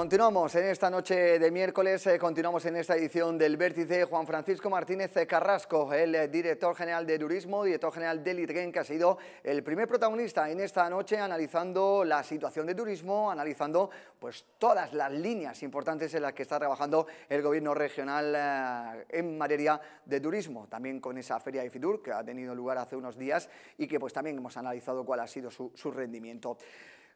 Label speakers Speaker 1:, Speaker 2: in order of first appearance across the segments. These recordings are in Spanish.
Speaker 1: Continuamos en esta noche de miércoles, eh, continuamos en esta edición del Vértice. Juan Francisco Martínez eh, Carrasco, el eh, director general de Turismo, director general de Litgen, que ha sido el primer protagonista en esta noche analizando la situación de turismo, analizando pues todas las líneas importantes en las que está trabajando el gobierno regional en materia de turismo. También con esa feria de Fitur que ha tenido lugar hace unos días y que pues también hemos analizado cuál ha sido su, su rendimiento.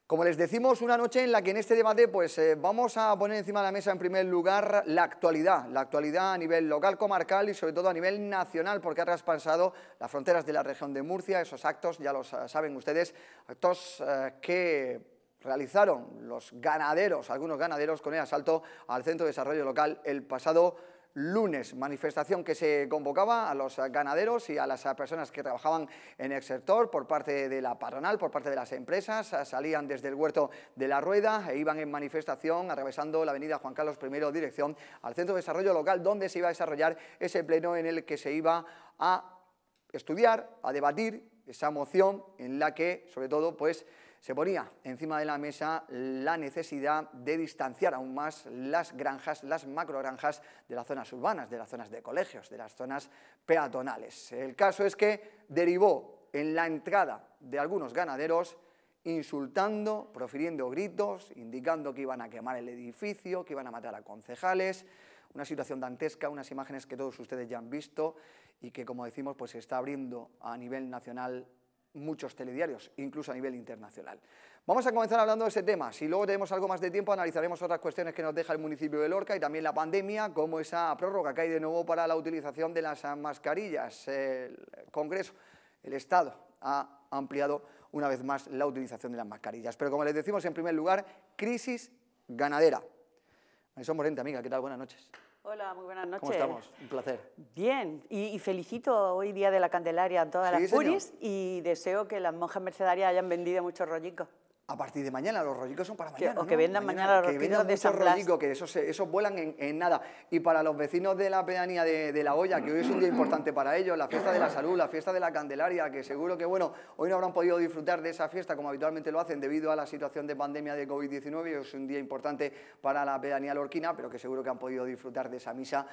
Speaker 1: Como les decimos, una noche en la que en este debate pues, eh, vamos a poner encima de la mesa en primer lugar la actualidad, la actualidad a nivel local, comarcal y sobre todo a nivel nacional, porque ha traspasado las fronteras de la región de Murcia, esos actos, ya los saben ustedes, actos eh, que realizaron los ganaderos, algunos ganaderos, con el asalto al Centro de Desarrollo Local el pasado lunes, manifestación que se convocaba a los ganaderos y a las personas que trabajaban en el sector por parte de la patronal, por parte de las empresas, salían desde el huerto de la Rueda e iban en manifestación atravesando la avenida Juan Carlos I dirección al Centro de Desarrollo Local donde se iba a desarrollar ese pleno en el que se iba a estudiar, a debatir esa moción en la que sobre todo pues se ponía encima de la mesa la necesidad de distanciar aún más las granjas, las macrogranjas de las zonas urbanas, de las zonas de colegios, de las zonas peatonales. El caso es que derivó en la entrada de algunos ganaderos insultando, profiriendo gritos, indicando que iban a quemar el edificio, que iban a matar a concejales, una situación dantesca, unas imágenes que todos ustedes ya han visto y que, como decimos, pues se está abriendo a nivel nacional muchos telediarios, incluso a nivel internacional. Vamos a comenzar hablando de ese tema. Si luego tenemos algo más de tiempo, analizaremos otras cuestiones que nos deja el municipio de Lorca y también la pandemia, como esa prórroga que hay de nuevo para la utilización de las mascarillas. El Congreso, el Estado, ha ampliado una vez más la utilización de las mascarillas. Pero como les decimos, en primer lugar, crisis ganadera.
Speaker 2: Somos Morente, amiga, ¿qué tal? Buenas noches. Hola, muy buenas noches. ¿Cómo estamos? Un placer. Bien, y, felicito hoy Día de la Candelaria a todas las puris y deseo que las monjas mercedarias hayan vendido muchos rollicos
Speaker 1: a partir de mañana, los rollicos son para mañana. Que, vendan mañana, los que vendan de que esos, vuelan en, nada. Y para los vecinos de la pedanía de, La Olla que hoy es un día importante para ellos, la fiesta de la salud, la fiesta de la Candelaria, que seguro que, bueno, hoy no habrán podido disfrutar de esa fiesta como habitualmente lo hacen debido a la situación de pandemia de COVID-19, es un día importante para la pedanía lorquina, pero que seguro que han podido disfrutar de esa misa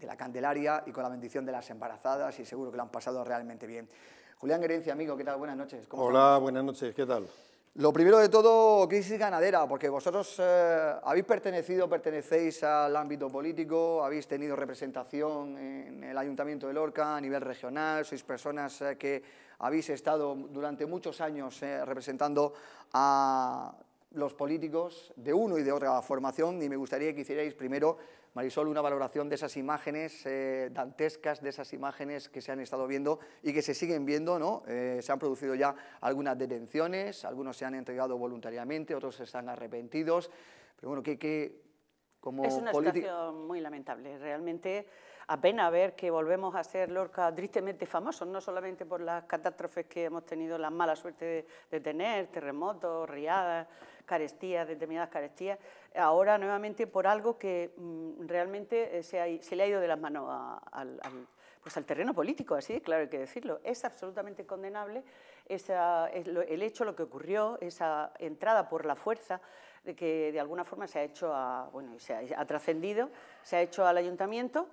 Speaker 1: de la Candelaria y con la bendición de las embarazadas y seguro que lo han pasado realmente bien. Julián Gerencia, amigo, ¿qué tal? Buenas noches. Hola,
Speaker 3: buenas noches, ¿qué tal? Lo primero de
Speaker 1: todo, crisis ganadera, porque vosotros eh, habéis pertenecido, pertenecéis al ámbito político, habéis tenido representación en el Ayuntamiento de Lorca a nivel regional, sois personas eh, que habéis estado durante muchos años eh, representando a los políticos de uno y de otra formación y me gustaría que hicierais primero Marisol, una valoración de esas imágenes eh, dantescas, de esas imágenes que se han estado viendo y que se siguen viendo, ¿no? Eh, se han producido ya algunas detenciones, algunos se han entregado voluntariamente, otros están arrepentidos, pero bueno, que, que como... Es una situación
Speaker 2: muy lamentable, realmente a pena ver que volvemos a ser Lorca tristemente famosos, no solamente por las catástrofes que hemos tenido la mala suerte de, tener, terremotos, riadas, carestías, determinadas carestías, ahora nuevamente por algo que mm, realmente eh, se, le ha ido de las manos al, pues al terreno político, así claro hay que decirlo. Es absolutamente condenable el hecho, lo que ocurrió, esa entrada por la fuerza que de alguna forma se ha hecho a, bueno, se ha trascendido, se ha hecho al ayuntamiento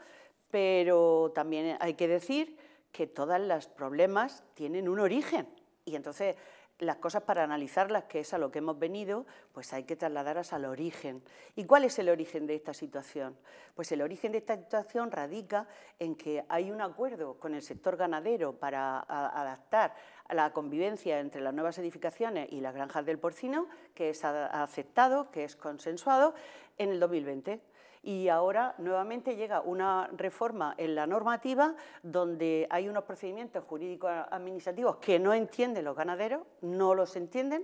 Speaker 2: pero también hay que decir que todos los problemas tienen un origen y entonces las cosas para analizarlas, que es a lo que hemos venido, pues hay que trasladarlas al origen. ¿Y cuál es el origen de esta situación? Pues el origen de esta situación radica en que hay un acuerdo con el sector ganadero para adaptar la convivencia entre las nuevas edificaciones y las granjas del porcino, que es aceptado, que es consensuado en el 2020. Y ahora nuevamente llega una reforma en la normativa donde hay unos procedimientos jurídicos administrativos que no entienden los ganaderos, no los entienden,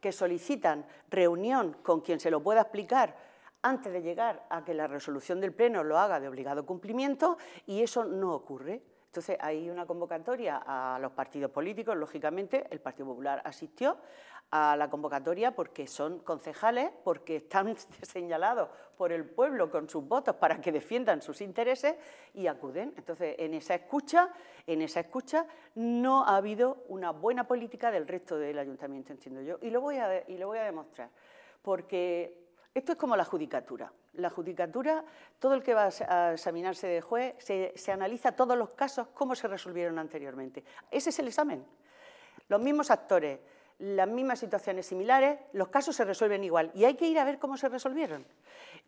Speaker 2: que solicitan reunión con quien se lo pueda explicar antes de llegar a que la resolución del Pleno lo haga de obligado cumplimiento y eso no ocurre. Entonces, hay una convocatoria a los partidos políticos, lógicamente el Partido Popular asistió, a la convocatoria porque son concejales, porque están señalados por el pueblo con sus votos para que defiendan sus intereses y acuden. Entonces, en esa escucha, en esa escucha no ha habido una buena política del resto del ayuntamiento, entiendo yo, y lo voy a, y lo voy a demostrar, porque esto es como la judicatura. La judicatura, todo el que va a examinarse de juez, se, se analiza todos los casos, cómo se resolvieron anteriormente. Ese es el examen. Los mismos actores, las mismas situaciones similares, los casos se resuelven igual y hay que ir a ver cómo se resolvieron.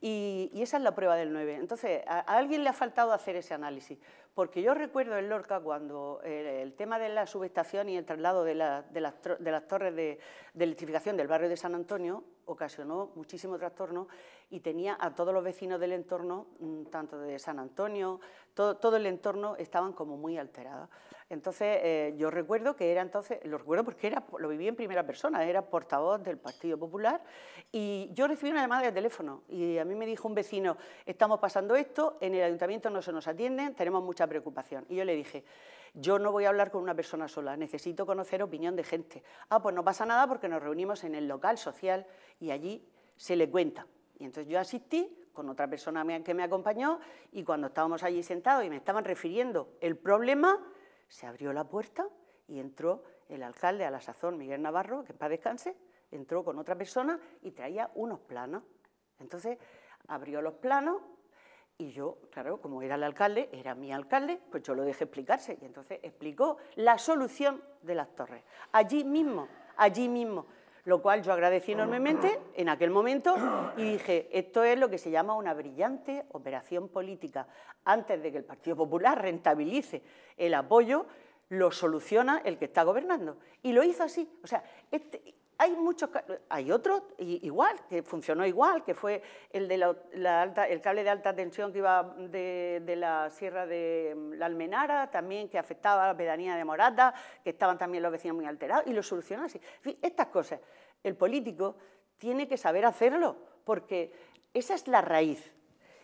Speaker 2: Y, esa es la prueba del 9. Entonces, a, alguien le ha faltado hacer ese análisis, porque yo recuerdo en Lorca cuando eh, el tema de la subestación y el traslado de, las, torres de electrificación del barrio de San Antonio ocasionó muchísimo trastorno y tenía a todos los vecinos del entorno, mm, tanto de San Antonio, todo, el entorno estaban como muy alterados. Entonces, eh, yo recuerdo que era entonces, lo recuerdo porque era, lo viví en primera persona, era portavoz del Partido Popular y yo recibí una llamada de teléfono y a mí me dijo un vecino, estamos pasando esto, en el ayuntamiento no se nos atienden, tenemos mucha preocupación. Y yo le dije, yo no voy a hablar con una persona sola, necesito conocer opinión de gente. Ah, pues no pasa nada porque nos reunimos en el local social y allí se le cuenta. Y entonces yo asistí con otra persona que me acompañó y cuando estábamos allí sentados y me estaban refiriendo el problema, se abrió la puerta y entró el alcalde a la sazón, Miguel Navarro, que en paz descanse, entró con otra persona y traía unos planos. Entonces abrió los planos y yo, claro, como era el alcalde, era mi alcalde, pues yo lo dejé explicarse. Y entonces explicó la solución de las torres. Allí mismo, allí mismo. Lo cual yo agradecí enormemente en aquel momento y dije, esto es lo que se llama una brillante operación política. Antes de que el Partido Popular rentabilice el apoyo, lo soluciona el que está gobernando. Y lo hizo así. O sea, este, hay muchos, hay otro igual, que funcionó igual, que fue el, alta, el cable de alta tensión que iba de, la sierra de mm, la Almenara, también que afectaba a la pedanía de Morata, que estaban también los vecinos muy alterados, y lo solucionó así. En fin, estas cosas, el político tiene que saber hacerlo, porque esa es la raíz.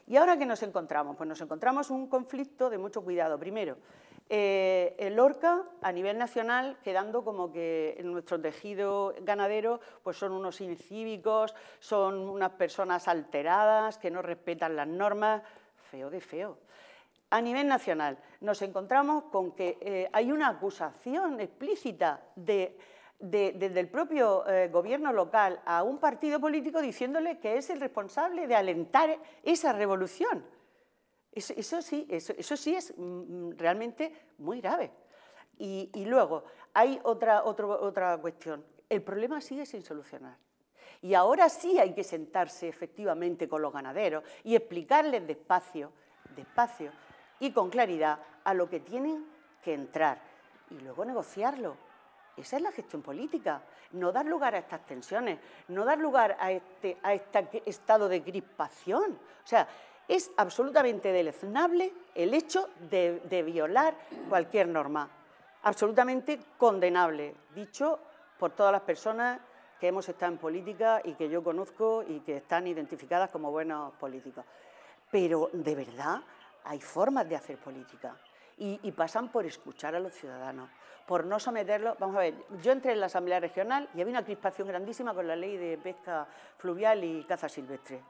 Speaker 2: ¿Y ahora que nos encontramos? Pues nos encontramos un conflicto de mucho cuidado. Primero, eh, el ORCA a nivel nacional, quedando como que en nuestro tejido ganadero pues son unos incívicos, son unas personas alteradas, que no respetan las normas, feo de feo. A nivel nacional, nos encontramos con que eh, hay una acusación explícita desde el propio eh, gobierno local a un partido político diciéndole que es el responsable de alentar esa revolución. Eso, sí, eso, sí es mm, mm, realmente muy grave. Y, luego, hay otra, otra cuestión. El problema sigue sin solucionar. Y ahora sí hay que sentarse efectivamente con los ganaderos y explicarles despacio, y con claridad a lo que tienen que entrar y luego negociarlo. Esa es la gestión política, no dar lugar a estas tensiones, no dar lugar a este, a este estado de crispación. O sea, es absolutamente deleznable el hecho de, violar cualquier norma, absolutamente condenable, dicho por todas las personas que hemos estado en política y que yo conozco y que están identificadas como buenos políticos. Pero de verdad hay formas de hacer política y, y, pasan por escuchar a los ciudadanos, por no someterlos. Vamos a ver, yo entré en la Asamblea Regional y había una crispación grandísima con la ley de pesca fluvial y caza silvestre.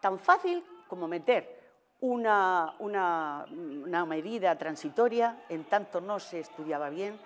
Speaker 2: Tan fácil como meter una, una, medida transitoria, en tanto no se estudiaba bien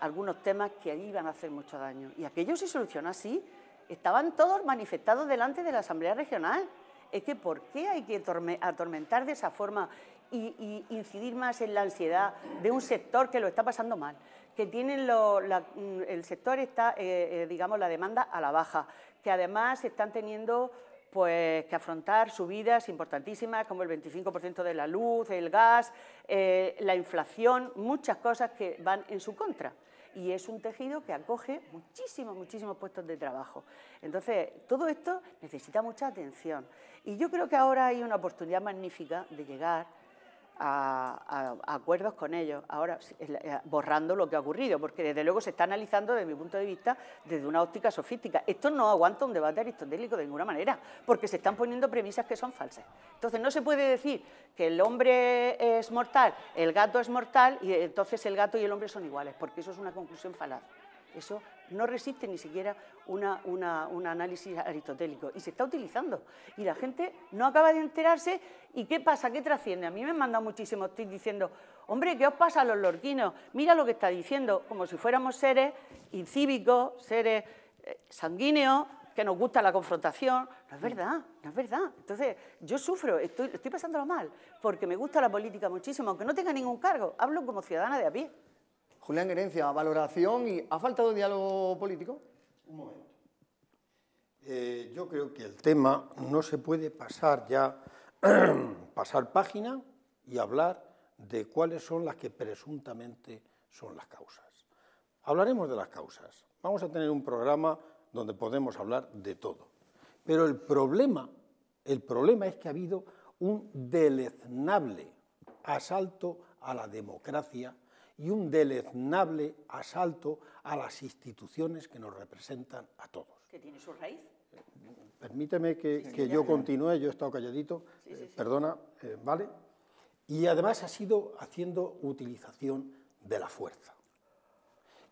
Speaker 2: algunos temas que iban a hacer mucho daño. Y aquello se solucionó así, estaban todos manifestados delante de la Asamblea Regional. Es que ¿por qué hay que atormentar de esa forma e incidir más en la ansiedad de un sector que lo está pasando mal? Que tienen el sector está, eh, eh, digamos, la demanda a la baja, que además están teniendo pues, que afrontar subidas importantísimas como el 25% de la luz, el gas, eh, la inflación, muchas cosas que van en su contra. Y es un tejido que acoge muchísimos, muchísimos puestos de trabajo. Entonces, todo esto necesita mucha atención. Y yo creo que ahora hay una oportunidad magnífica de llegar a, acuerdos con ellos, ahora eh, borrando lo que ha ocurrido, porque desde luego se está analizando desde mi punto de vista desde una óptica sofística. Esto no aguanta un debate aristotélico de ninguna manera, porque se están poniendo premisas que son falsas. Entonces no se puede decir que el hombre es mortal, el gato es mortal, y entonces el gato y el hombre son iguales, porque eso es una conclusión falaz. Eso no resiste ni siquiera un análisis aristotélico y se está utilizando. Y la gente no acaba de enterarse y ¿qué pasa? ¿Qué trasciende? A mí me han mandado muchísimo, estoy diciendo, hombre, ¿qué os pasa a los lorquinos? Mira lo que está diciendo, como si fuéramos seres incívicos, seres eh, sanguíneos, que nos gusta la confrontación. No es verdad, no es verdad. Entonces, yo sufro, estoy, estoy pasándolo mal, porque me gusta la política muchísimo, aunque no tenga ningún cargo,
Speaker 3: hablo como ciudadana de a pie. Julián Gerencia,
Speaker 2: valoración y ¿ha faltado diálogo político?
Speaker 3: Un momento. Eh, yo creo que el tema no se puede pasar ya, pasar página y hablar de cuáles son las que presuntamente son las causas. Hablaremos de las causas. Vamos a tener un programa donde podemos hablar de todo. Pero el problema, el problema es que ha habido un deleznable asalto a la democracia y un deleznable asalto a las instituciones que nos representan a todos.
Speaker 2: ¿Qué tiene su raíz?
Speaker 3: Permíteme que, yo continúe, yo he estado calladito, eh, perdona, eh, ¿vale? Y además ha sido haciendo utilización de la fuerza.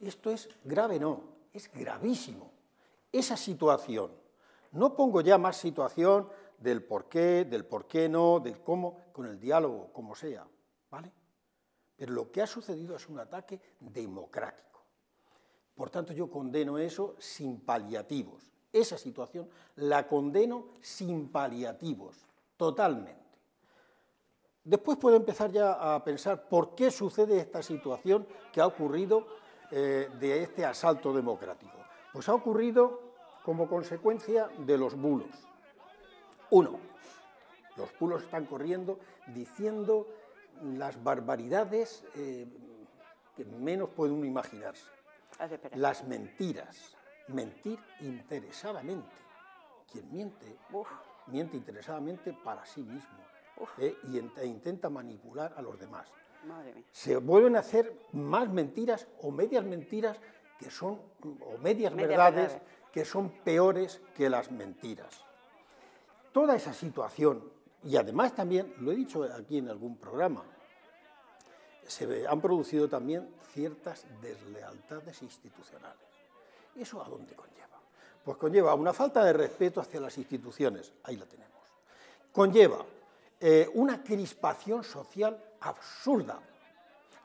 Speaker 3: Esto es grave, no, es gravísimo. Esa situación, no pongo ya más situación del por qué, del por qué no, del cómo, con el diálogo, como sea, ¿vale? Pero lo que ha sucedido es un ataque democrático. Por tanto, yo condeno eso sin paliativos. Esa situación la condeno sin paliativos, totalmente. Después puedo empezar ya a pensar por qué sucede esta situación que ha ocurrido eh, de este asalto democrático. Pues ha ocurrido como consecuencia de los bulos. Uno, los bulos están corriendo diciendo las barbaridades eh, que menos puede uno imaginarse.
Speaker 2: Las mentiras,
Speaker 3: mentir interesadamente. Quien miente, miente interesadamente para sí mismo eh, y e intenta manipular a los demás. Se vuelven a hacer más mentiras o medias mentiras que son, o medias verdades que son peores que las mentiras. Toda esa situación y además también, lo he dicho aquí en algún programa, se han producido también ciertas deslealtades institucionales. ¿Eso a dónde conlleva? Pues conlleva una falta de respeto hacia las instituciones, ahí la tenemos. Conlleva eh, una crispación social absurda,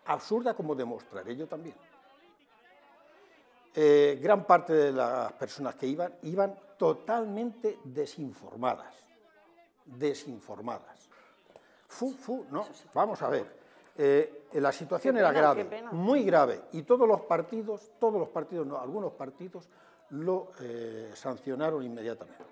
Speaker 3: absurda como demostraré yo también. Eh, gran parte de las personas que iban, iban totalmente desinformadas desinformadas. Fu, fu, no, vamos a ver. Eh, la situación era grave, muy grave, y todos los partidos, todos los partidos, no, algunos partidos lo eh, sancionaron inmediatamente.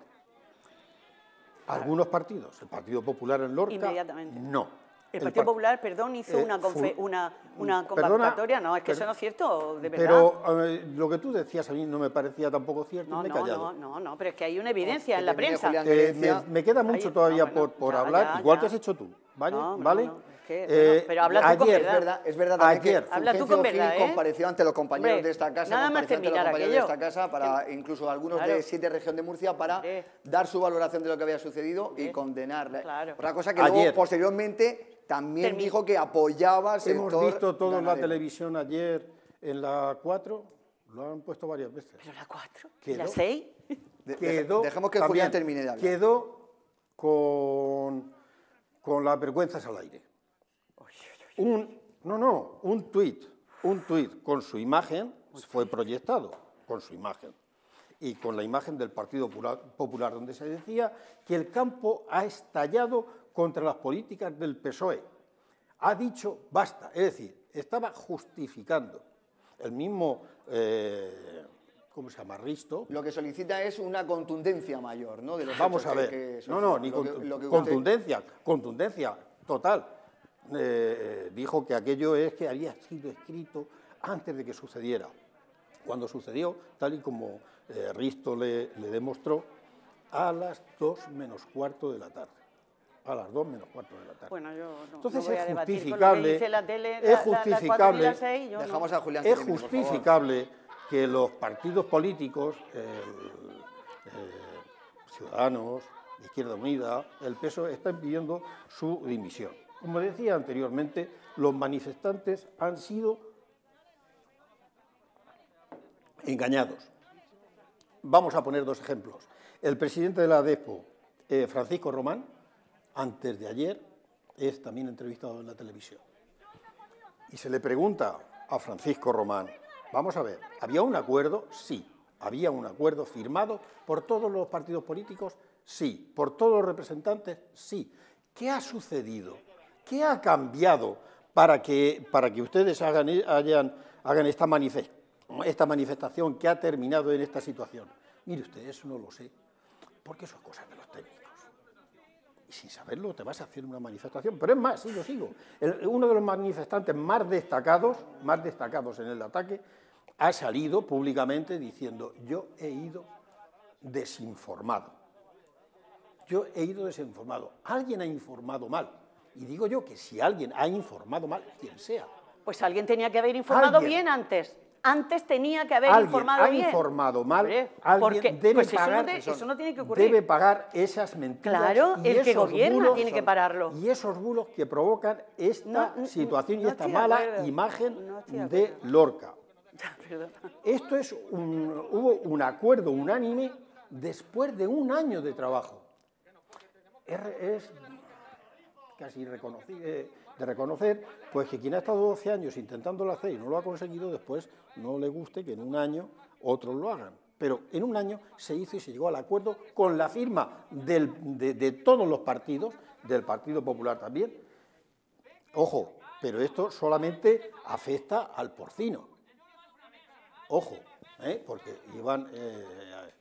Speaker 3: Algunos partidos, el Partido Popular en Lorca, no. El, Partido
Speaker 2: Popular, perdón, hizo eh, una, una, una, convocatoria, no, es que eso no es cierto, de verdad.
Speaker 3: Pero lo que tú decías a mí no me parecía tampoco cierto, no, me he no, callado. No,
Speaker 2: no, no, pero es que hay una evidencia en la prensa. Eh,
Speaker 3: me, queda mucho todavía por, por hablar, igual que has hecho tú, ¿vale? ¿vale?
Speaker 2: Eh, pero habla tú con verdad. Es verdad,
Speaker 3: es verdad ayer, habla tú con verdad, ¿eh? compareció ante los compañeros de esta casa, nada compañeros de esta
Speaker 1: casa, para incluso algunos de siete región de Murcia, para dar su valoración de lo que había sucedido y condenarle. Claro. Otra cosa que ayer. luego,
Speaker 3: posteriormente, también
Speaker 1: dijo que apoyaba al sector Hemos visto todo en la
Speaker 3: televisión ayer, en la 4, lo han puesto varias veces. ¿Pero la 4? la 6? quedó, dejemos que Julián termine de Quedó con, con las vergüenzas al aire. no, no, un tuit, un tuit con su imagen fue proyectado, con su imagen y con la imagen del Partido Popular, donde se decía que el campo ha estallado contra las políticas del PSOE. Ha dicho basta, es decir, estaba justificando. El mismo, eh, ¿cómo se llama? Risto. Lo que solicita es una contundencia mayor, ¿no? Vamos a ver. no, no, ni contundencia, contundencia total. Eh, dijo que aquello es que había sido escrito antes de que sucediera. Cuando sucedió, tal y como eh, Risto le, le demostró, a las dos menos cuarto de la tarde a las 2 menos 4 de la tarde. Bueno, yo no, Entonces es justificable, es justificable, es justificable que los partidos políticos, Ciudadanos, Izquierda Unida, el PSOE, están pidiendo su dimisión. Como decía anteriormente, los manifestantes han sido engañados. Vamos a poner dos ejemplos. El presidente de la DEPO, eh, Francisco Román, antes de ayer, es también entrevistado en la televisión. Y se le pregunta a Francisco Román, vamos a ver, ¿había un acuerdo? Sí. ¿Había un acuerdo firmado por todos los partidos políticos? Sí. ¿Por todos los representantes? Sí. ¿Qué ha sucedido? ¿Qué ha cambiado para que, para que ustedes hagan, e, hagan esta, esta manifestación que ha terminado en esta situación? Mire usted, eso no lo sé, porque eso cosas cosa de los técnicos sin saberlo te vas a hacer una manifestación. Pero es más, lo sigo. uno de los manifestantes más destacados, más destacados en el ataque, ha salido públicamente diciendo, yo he ido desinformado. Yo he ido desinformado. Alguien ha informado mal. Y digo yo que si alguien ha informado mal, quien sea. Pues alguien tenía que haber informado bien
Speaker 2: antes antes tenía que haber alguien informado ha informado
Speaker 3: mal, ¿Eh? alguien porque, debe pagar, esas mentiras. Claro, y el que tiene que pararlo. Y esos bulos que provocan esta situación y esta mala imagen de Lorca. Esto es un, hubo un acuerdo unánime después de un año de trabajo. Es, es casi reconocible de reconocer, pues que quien ha estado 12 años intentándolo hacer y no lo ha conseguido, después no le guste que en un año otros lo hagan. Pero en un año se hizo y se llegó al acuerdo con la firma de, todos los partidos, del Partido Popular también. Ojo, pero esto solamente afecta al porcino. Ojo, ¿eh? porque iban eh,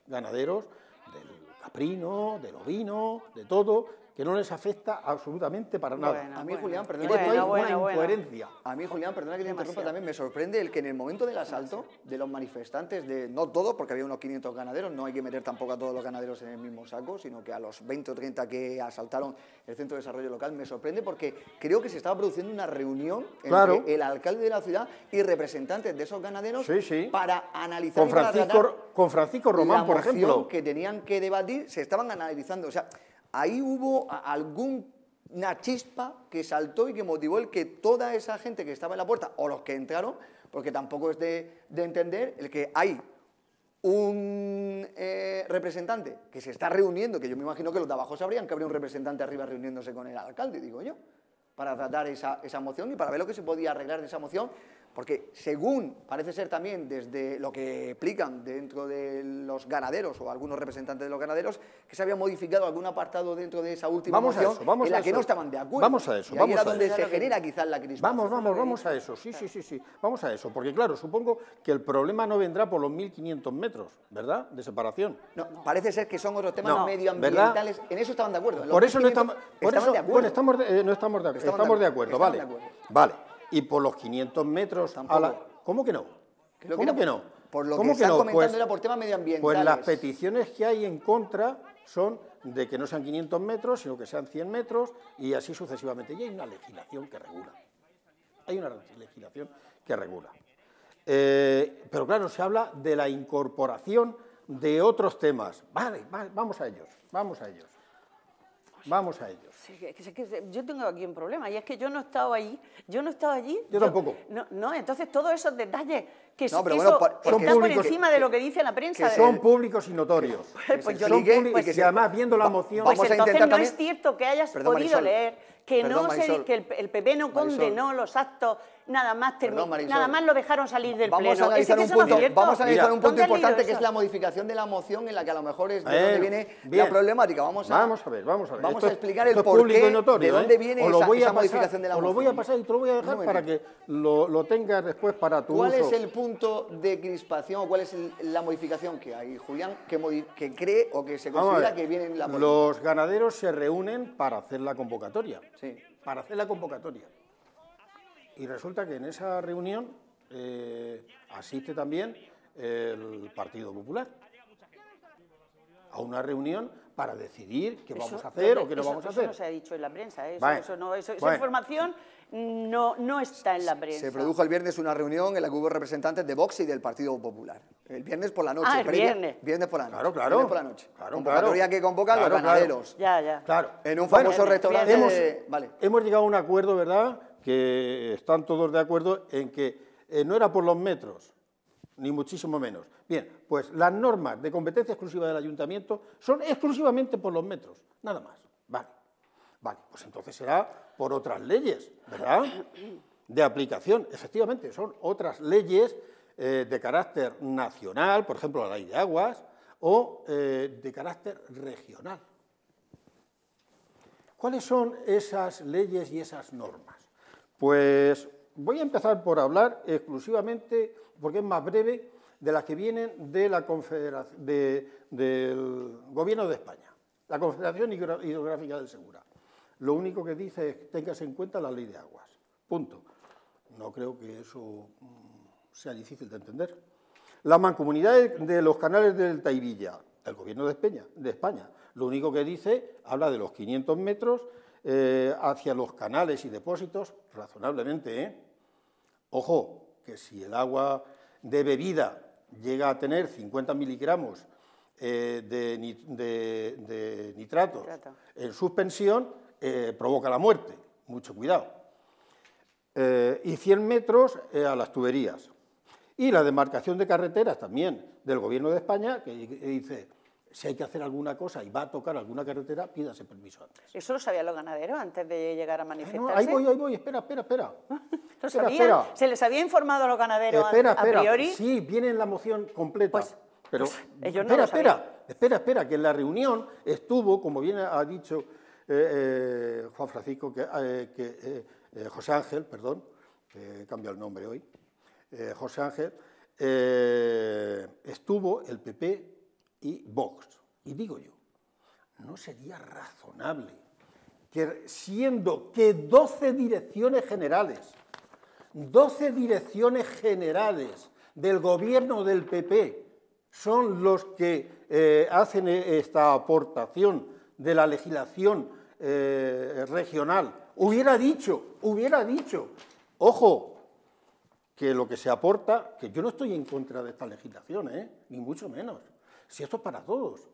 Speaker 3: ganaderos del caprino, del ovino, de todo, que no les afecta absolutamente para nada. a mí, Julián, perdona que incoherencia. A mí,
Speaker 1: Julián, perdona que te interrumpa, también me sorprende el que en el momento del asalto de los manifestantes, de no todos, porque había unos 500 ganaderos, no hay que meter tampoco a todos los ganaderos en el mismo saco, sino que a los 20 o 30 que asaltaron el Centro de Desarrollo Local, me sorprende porque creo que se estaba produciendo una reunión entre el alcalde de la ciudad y representantes de esos ganaderos para analizar con Francisco,
Speaker 3: con Francisco Román, por ejemplo,
Speaker 1: que tenían que debatir, se estaban analizando, o sea, ahí hubo alguna chispa que saltó y que motivó el que toda esa gente que estaba en la puerta, o los que entraron, porque tampoco es de, entender el que hay un eh, representante que se está reuniendo, que yo me imagino que los de abajo sabrían que habría un representante arriba reuniéndose con el alcalde, digo yo, para tratar esa, esa moción y para ver lo que se podía arreglar de esa moción porque según parece ser también desde lo que explican dentro de los ganaderos o algunos representantes de los ganaderos, que se había modificado algún apartado dentro de esa última vamos en la que no estaban de acuerdo. Vamos a eso. Y ahí vamos a donde se genera
Speaker 3: quizás la crisis. Vamos, vamos, vamos a eso. Sí, sí, sí, sí. Vamos a eso. Porque claro, supongo que el problema no vendrá por los 1.500 metros, ¿verdad? De separación. No, parece ser que son otros temas medioambientales.
Speaker 1: En eso estaban de acuerdo. Por eso eh, no estamos, de acuerdo. Bueno, estamos, no
Speaker 3: estamos de, estamos de acuerdo. Vale, vale y por los 500 metros Tampoco. ¿Cómo que no? ¿Cómo que, no? Por lo que, se están comentando era
Speaker 1: pues por temas medioambientales. Pues las
Speaker 3: peticiones que hay en contra son de que no sean 500 metros, sino que sean 100 metros y así sucesivamente. Y hay una legislación que regula. Hay una legislación que regula. Eh, pero claro, se habla de la incorporación de otros temas. vale, vamos a ellos, vamos a ellos. Vamos a ellos.
Speaker 2: yo tengo aquí un problema y es que yo no he estado yo no he allí. Yo, tampoco. No, entonces todos esos detalles que, son están públicos, por encima de lo que dice la prensa. Que son
Speaker 3: públicos y notorios. Pues, pues son pues y que además viendo la moción... Pues entonces no también... es
Speaker 2: cierto que hayas podido leer que, que el, PP no condenó los actos nada más, nada más lo dejaron salir del vamos pleno. A analizar un punto, vamos a analizar un punto importante que es la
Speaker 1: modificación de la moción en la que a lo mejor es de donde dónde viene la problemática. Vamos a, vamos a
Speaker 3: ver, vamos a ver. Vamos a explicar el porqué notorio, de ¿eh? dónde viene esa, modificación de la moción. lo voy a pasar y te lo voy a dejar para que lo, tengas después para tu ¿Cuál es el
Speaker 1: punto de crispación o cuál es la modificación que hay, Julián, que, que cree o que se considera que viene en la moción?
Speaker 3: Los ganaderos se reúnen para hacer la convocatoria. Sí. Para hacer la convocatoria. Y resulta que en esa reunión eh, asiste también el Partido Popular a una reunión para decidir qué vamos a hacer o qué no vamos a hacer. Eso no se
Speaker 2: ha dicho en la prensa, ¿eh? eso, no, eso, esa información no, no está en la prensa. Se produjo el
Speaker 1: viernes una reunión en la que hubo representantes de Vox y del Partido Popular. El viernes por la noche. Ah, el
Speaker 3: viernes. Viernes por la noche. Claro, claro. Viernes por la
Speaker 2: noche. Claro, Convocatoria que convocan los ganaderos. Ya, ya.
Speaker 3: Claro. En un famoso restaurante. vale. hemos llegado a un acuerdo, ¿verdad?, que están todos de acuerdo en que eh, no era por los metros, ni muchísimo menos. Bien, pues las normas de competencia exclusiva del ayuntamiento son exclusivamente por los metros, nada más. Vale, vale, pues entonces será por otras leyes, ¿verdad? De aplicación, efectivamente, son otras leyes eh, de carácter nacional, por ejemplo, la ley de aguas, o eh, de carácter regional. ¿Cuáles son esas leyes y esas normas? Pues voy a empezar por hablar exclusivamente, porque es más breve, de las que vienen del Gobierno de España, la Confederación Hidrográfica del Segura. Lo único que dice es que tengas en cuenta la ley de aguas. Punto. No creo que eso mm, sea difícil de entender. La mancomunidad de los canales del Taibilla, El Gobierno de España, de España. Lo único que dice, habla de los 500 metros eh, hacia los canales y depósitos, razonablemente. ¿eh? Ojo, que si el agua de bebida llega a tener 50 miligramos eh, de, nitratos Nitrato. en suspensión, provoca la muerte. Mucho cuidado. y 100 metros a las tuberías. Y la demarcación de carreteras también del Gobierno de España, que dice si hay que hacer alguna cosa y va a tocar alguna carretera, pídase permiso antes.
Speaker 2: ¿Eso lo sabían los ganaderos antes de llegar a manifestarse? ahí voy, ahí
Speaker 3: voy, espera, espera, espera.
Speaker 2: ¿Se les había informado a los ganaderos a, priori?
Speaker 3: Sí, viene en la moción completa. Pues, pero pues, ellos espera, no espera, espera, espera, que en la reunión estuvo, como bien ha dicho eh, eh, Juan Francisco, que, eh, José Ángel, perdón, que cambia el nombre hoy, José Ángel, estuvo el PP y Y digo yo, ¿no sería razonable que siendo que 12 direcciones generales, 12 direcciones generales del gobierno del PP son los que eh, hacen e-, esta aportación de la legislación eh, regional. Hubiera dicho, hubiera dicho, ojo, que lo que se aporta, que yo no estoy en contra de estas legislaciones, ¿eh? ni mucho menos, si esto es para todos.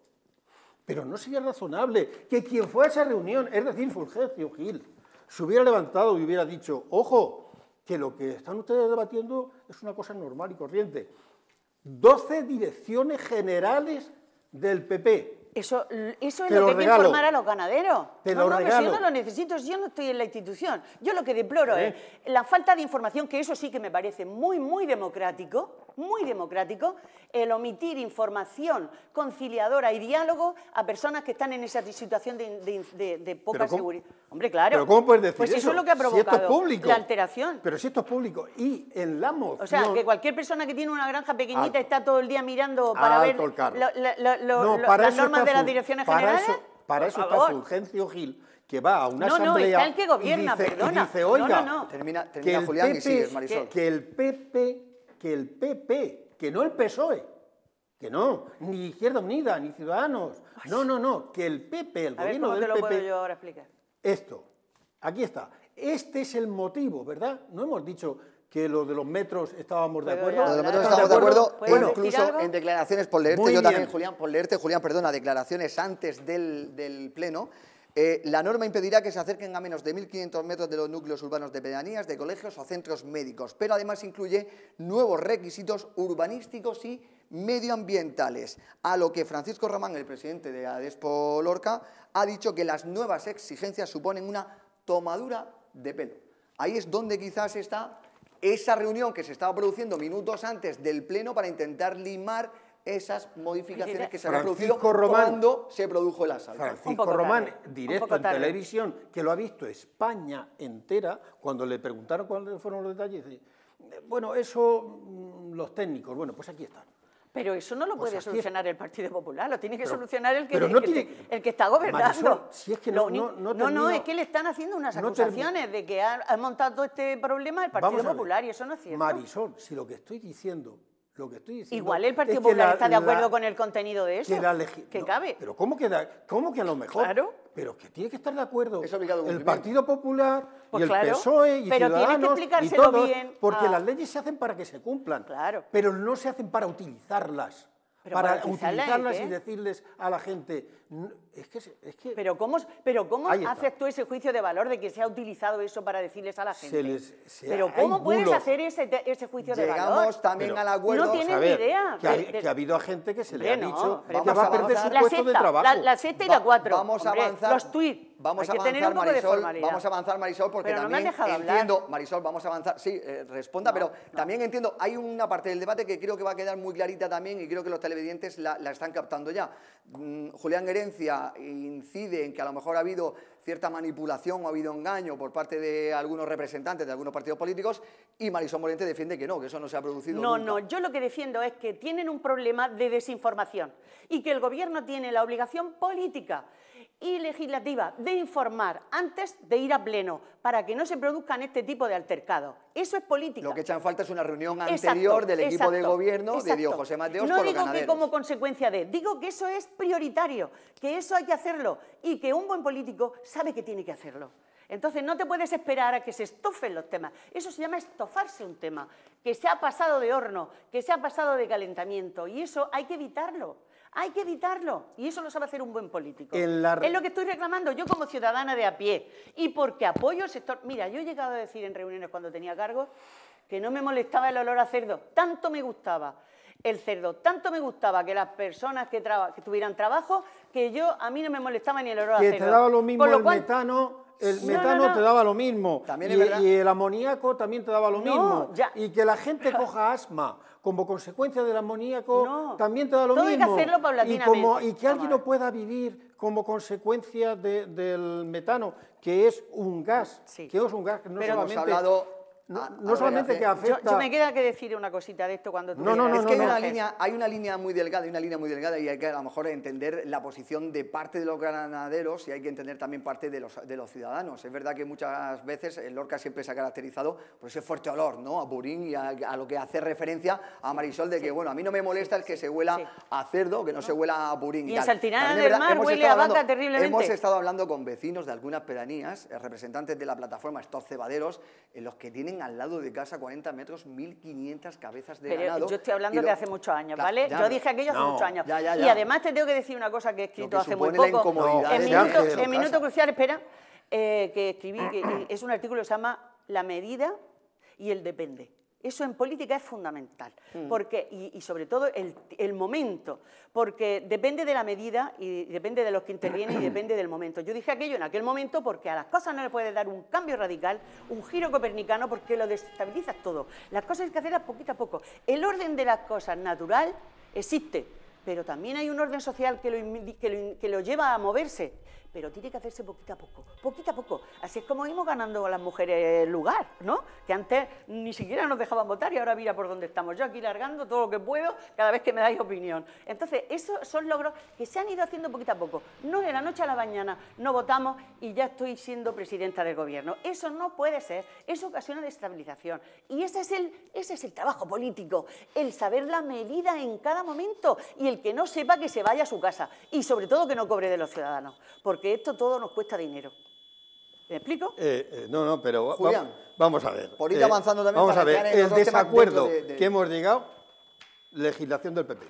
Speaker 3: Pero no sería razonable que quien fue a esa reunión, es decir, Fulgencio Gil, se hubiera levantado y hubiera dicho, ojo, que lo que están ustedes debatiendo es una cosa normal y corriente. 12 direcciones generales del PP. Eso, es lo, que que informar a
Speaker 2: los ganaderos. Te lo si yo no lo necesito, si yo no estoy en la institución. Yo lo que deploro ¿Eh? es la falta de información, que eso sí que me parece muy, muy democrático, muy democrático el omitir información conciliadora y diálogo a personas que están en esa situación de, poca seguridad. Hombre, claro. ¿Pero cómo puedes pues decir pues eso? eso? es lo que ha provocado si esto es público, la alteración.
Speaker 3: Pero si esto es público y en la moción... O sea, que
Speaker 2: cualquier persona que tiene una granja pequeñita ah, está todo el día mirando para ver lo, lo, no, las normas de las direcciones para generales.
Speaker 3: para eso está Fulgencio Gil, que va a una no, asamblea no, está el que gobierna, perdona. dice, oiga, no, no, no. Termina, Julián y Marisol. que el PP que el PP, que no el PSOE, que no, ni Izquierda Unida, ni Ciudadanos, no, no, no, que el PP, el gobierno ver, ¿cómo del te lo puedo yo ahora explicar? Esto, aquí está. Este es el motivo, ¿verdad? No hemos dicho que lo de los metros estábamos de acuerdo. Lo de los metros estábamos de acuerdo, incluso en declaraciones, por leerte yo también,
Speaker 1: Julián, por leerte, Julián, perdona, declaraciones antes del Pleno, eh, la norma impedirá que se acerquen a menos de 1.500 metros de los núcleos urbanos de pedanías, de colegios o centros médicos, pero además incluye nuevos requisitos urbanísticos y medioambientales, a lo que Francisco Román, el presidente de Adespo Lorca, ha dicho que las nuevas exigencias suponen una tomadura de pelo. Ahí es donde quizás está esa reunión que se estaba produciendo minutos antes del Pleno para intentar limar esas modificaciones que se han producido cuando
Speaker 3: se produjo el asalto. Francisco Román, directo en televisión, que lo ha visto España entera, cuando le preguntaron cuáles fueron los detalles, bueno, eso mm, los técnicos, bueno, pues aquí están.
Speaker 2: Pero eso no lo pues puede solucionar el Partido Popular, lo tiene que solucionar el que, está gobernando. es que no, no, no, es que le están haciendo unas acusaciones de que ha montado este problema el Partido Popular y eso no es cierto.
Speaker 3: Marisol, si lo que estoy diciendo que estoy Igual el Partido Popular está de acuerdo con
Speaker 2: el contenido de eso.
Speaker 3: Que, cabe. Pero ¿cómo que, que a lo mejor? Claro. Pero que tiene que estar de acuerdo el Partido Popular y pues el PSOE y pero Ciudadanos que y todos, bien. Porque las leyes se hacen para que se cumplan, claro. pero no se hacen para utilizarlas. para utilizarlas y decirles a la gente, es que, pero ¿cómo, pero haces
Speaker 2: tú ese juicio de valor de que se ha utilizado eso para decirles a la gente? Se les, pero ¿cómo puedes hacer ese, juicio de valor? Llegamos también al acuerdo. No tienen idea. Que, ha,
Speaker 3: habido gente que se le ha dicho que va a perder su puesto de trabajo.
Speaker 2: La, 7 y la cuatro. vamos a avanzar. Los tweets. Vamos a avanzar, Marisol, vamos a avanzar, Marisol, porque también entiendo,
Speaker 1: Marisol, vamos a avanzar, sí, eh, responda, pero también entiendo, hay una parte del debate que creo que va a quedar muy clarita también y creo que los televidentes la, están captando ya. Mm, Julián Guerrero incide en que a lo mejor ha habido cierta manipulación o ha habido engaño por parte de algunos representantes de algunos partidos políticos y Marisol Morente defiende que no, que eso no se ha producido. No, no,
Speaker 2: yo lo que defiendo es que tienen un problema de desinformación y que el gobierno tiene la obligación política y legislativa de informar antes de ir a pleno para que no se produzcan este tipo de altercados. Eso es política. Lo
Speaker 1: que echan falta es una reunión anterior del equipo de gobierno de Dios José Mateos. No digo que como
Speaker 2: consecuencia de, digo que eso es prioritario, que eso hay que hacerlo y que un buen político sabe que tiene que hacerlo. Entonces no te puedes esperar a que se estofen los temas. Eso se llama estofarse un tema, que se ha pasado de horno, que se ha pasado de calentamiento y eso hay que evitarlo. Hay que evitarlo. Y eso lo sabe hacer un buen político. Es lo que estoy reclamando yo como ciudadana de a pie. Y porque apoyo el sector. Mira, yo he llegado a decir en reuniones cuando tenía cargo que no me molestaba el olor a cerdo. Tanto me gustaba el cerdo, tanto me gustaba que las personas que, tuvieran trabajo que yo a mí no me molestaba ni el olor a cerdo. Que te daba lo mismo el metano
Speaker 3: el metano te daba lo mismo. y, el amoníaco también te daba lo mismo. Y que la gente coja asma como consecuencia del amoníaco, también te da lo mismo. que Y, que alguien no pueda vivir como consecuencia del metano, que es un gas, que es un gas no solamente... No, no solamente que afecta... Yo, me
Speaker 2: queda que decir una cosita de esto cuando tú... No, no, no, es que hay, una línea, hay una línea muy delgada, una línea muy
Speaker 1: delgada y hay que a lo mejor entender la posición de parte de los granaderos y hay que entender también parte de los, de los ciudadanos. Es verdad que muchas veces el Lorca siempre se ha caracterizado por ese fuerte olor, ¿no? A burín y a, lo que hace referencia a Marisol de que, bueno, a mí no me molesta el que se huela a cerdo, que no, se huela a burín. Y, y en Mar huele a terriblemente. Hemos estado hablando con vecinos de algunas pedanías, eh, representantes de la plataforma estos Cebaderos, en los que tienen al lado de casa, 40 metros, 1.500 cabezas de Pero Yo estoy hablando de hace muchos años, ¿vale? yo dije aquello hace muchos años.
Speaker 2: y además te tengo que decir una cosa que he escrito hace muy poco. No, en minuto, en minuto crucial, espera, eh, que escribí, que es un artículo que se llama La medida y el depende. Eso en política es fundamental, mm. porque, y, sobre todo el, momento, porque depende de la medida y depende de los que intervienen y depende del momento. Yo dije aquello en aquel momento porque a las cosas no le puede dar un cambio radical, un giro copernicano, porque lo desestabiliza todo. Las cosas hay que hacerlas poquito a poco. El orden de las cosas natural existe, pero también hay un orden social que lo, que lo lleva a moverse pero tiene que hacerse poquito a poco, poquito a poco. Así es como íbamos ganando a las mujeres el lugar, ¿no? Que antes ni siquiera nos dejaban votar y ahora mira por dónde estamos. Yo aquí largando todo lo que puedo cada vez que me dais opinión. Entonces, esos son logros que se han ido haciendo poquito a poco. No de la noche a la mañana, no votamos y ya estoy siendo presidenta del gobierno. Eso no puede ser, eso ocasiona desestabilización. Y ese es el, ese es el trabajo político, el saber la medida en cada momento y el que no sepa que se vaya a su casa y sobre todo que no cobre de los ciudadanos. Porque porque esto todo nos cuesta dinero. ¿Me explico?
Speaker 3: Eh, eh, no, no, pero Julián, vamos a ver. Por ir eh, avanzando también. Vamos a ver, el desacuerdo que hemos llegado, legislación del PP.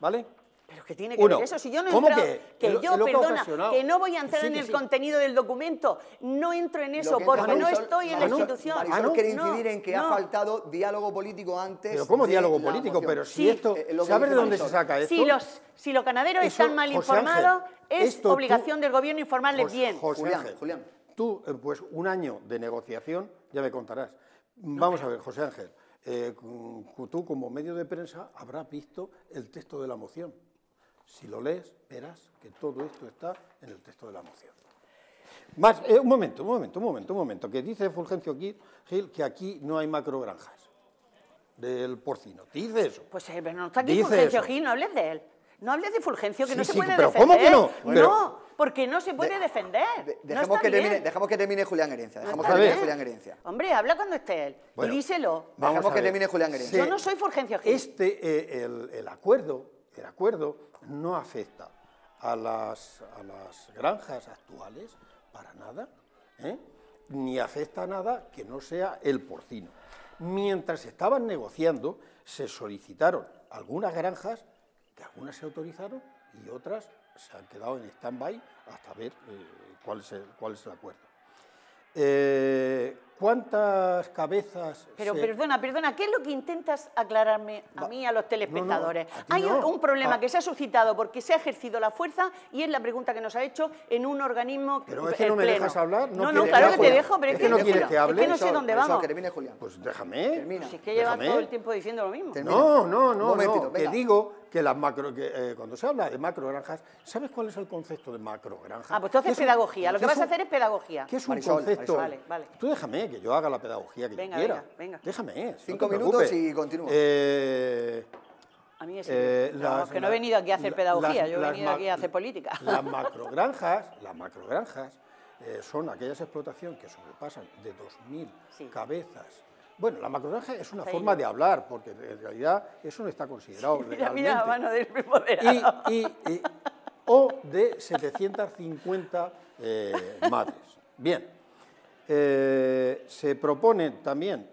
Speaker 3: ¿Vale?
Speaker 2: Pero que tiene que ver eso. Si yo no entrado, que, yo, perdona, que no voy a entrar en el contenido del documento, no entro en eso porque no estoy en la institución. Marisol no, quiere incidir en que ha faltado diálogo político antes. Pero ¿cómo diálogo político?
Speaker 3: Pero si esto... Eh, eh, ¿Sabes de dónde se saca esto? Si los,
Speaker 2: si los canaderos están mal informados, es obligación del gobierno informarles bien. José Ángel,
Speaker 3: Julián. Tú, eh, pues un año de negociación, ya me contarás. Vamos a ver, José Ángel, tú como medio de prensa habrás visto el texto de la moción. Si lo lees, verás que todo esto está en el texto de la moción. Más, eh, un momento, un momento, un momento, un momento, que dice Fulgencio Gil que aquí no hay macrogranjas del porcino. dice eso?
Speaker 2: Pues eh, no está aquí Fulgencio Gil, no hables de él. No hables de Fulgencio, que no se sí, puede pero defender. ¿Cómo que no? no, porque no se puede defender. dejamos,
Speaker 1: que termine, Julián Herencia.
Speaker 2: Dejamos
Speaker 3: que Julián
Speaker 2: Hombre, habla cuando esté él y díselo. Dejamos que termine Julián Herencia. Yo no soy Fulgencio Gil.
Speaker 3: Este, eh, el acuerdo el acuerdo no afecta a las, a las granjas actuales para nada, ¿eh? ni afecta a nada que no sea el porcino. Mientras estaban negociando, se solicitaron algunas granjas, que algunas se autorizaron y otras se han quedado en stand-by hasta ver eh, cuál, es el, cuál es el acuerdo. Eh, ¿Cuántas cabezas? Pero perdona,
Speaker 2: perdona, ¿qué es lo que intentas aclararme a mí, a los telespectadores? Hay un problema ah. que se ha suscitado porque se ha ejercido la fuerza y es la pregunta que nos ha hecho en un organismo Pero es que no me dejas hablar. No, no, claro que te dejo, pero es, que, no quieres que hable. Es que no sé dónde vamos.
Speaker 3: termine, Julián. Pues déjame. Termina. es que llevas todo el
Speaker 2: tiempo diciendo lo mismo. No, no, no, no. Te
Speaker 3: digo que las macro, que, eh, cuando se habla de macrogranjas, ¿sabes cuál es el concepto de macrogranja? Ah, pues tú haces pedagogía. Lo que vas a hacer
Speaker 2: es pedagogía. ¿Qué es un concepto? Vale, vale.
Speaker 3: Tú déjame que yo haga la pedagogía que quiera. Venga, Déjame. Cinco minutos y continúo. Eh,
Speaker 2: a mí es eh, que no he venido aquí a hacer pedagogía, yo he venido aquí a hacer política. Las
Speaker 3: macrogranjas, las macrogranjas eh, son aquellas explotaciones que sobrepasan de 2.000 cabezas bueno, la macrogranja es una forma de hablar, porque en realidad eso no está considerado mira, Mira mano del o de 750 eh, madres. Bien, eh, se proponen también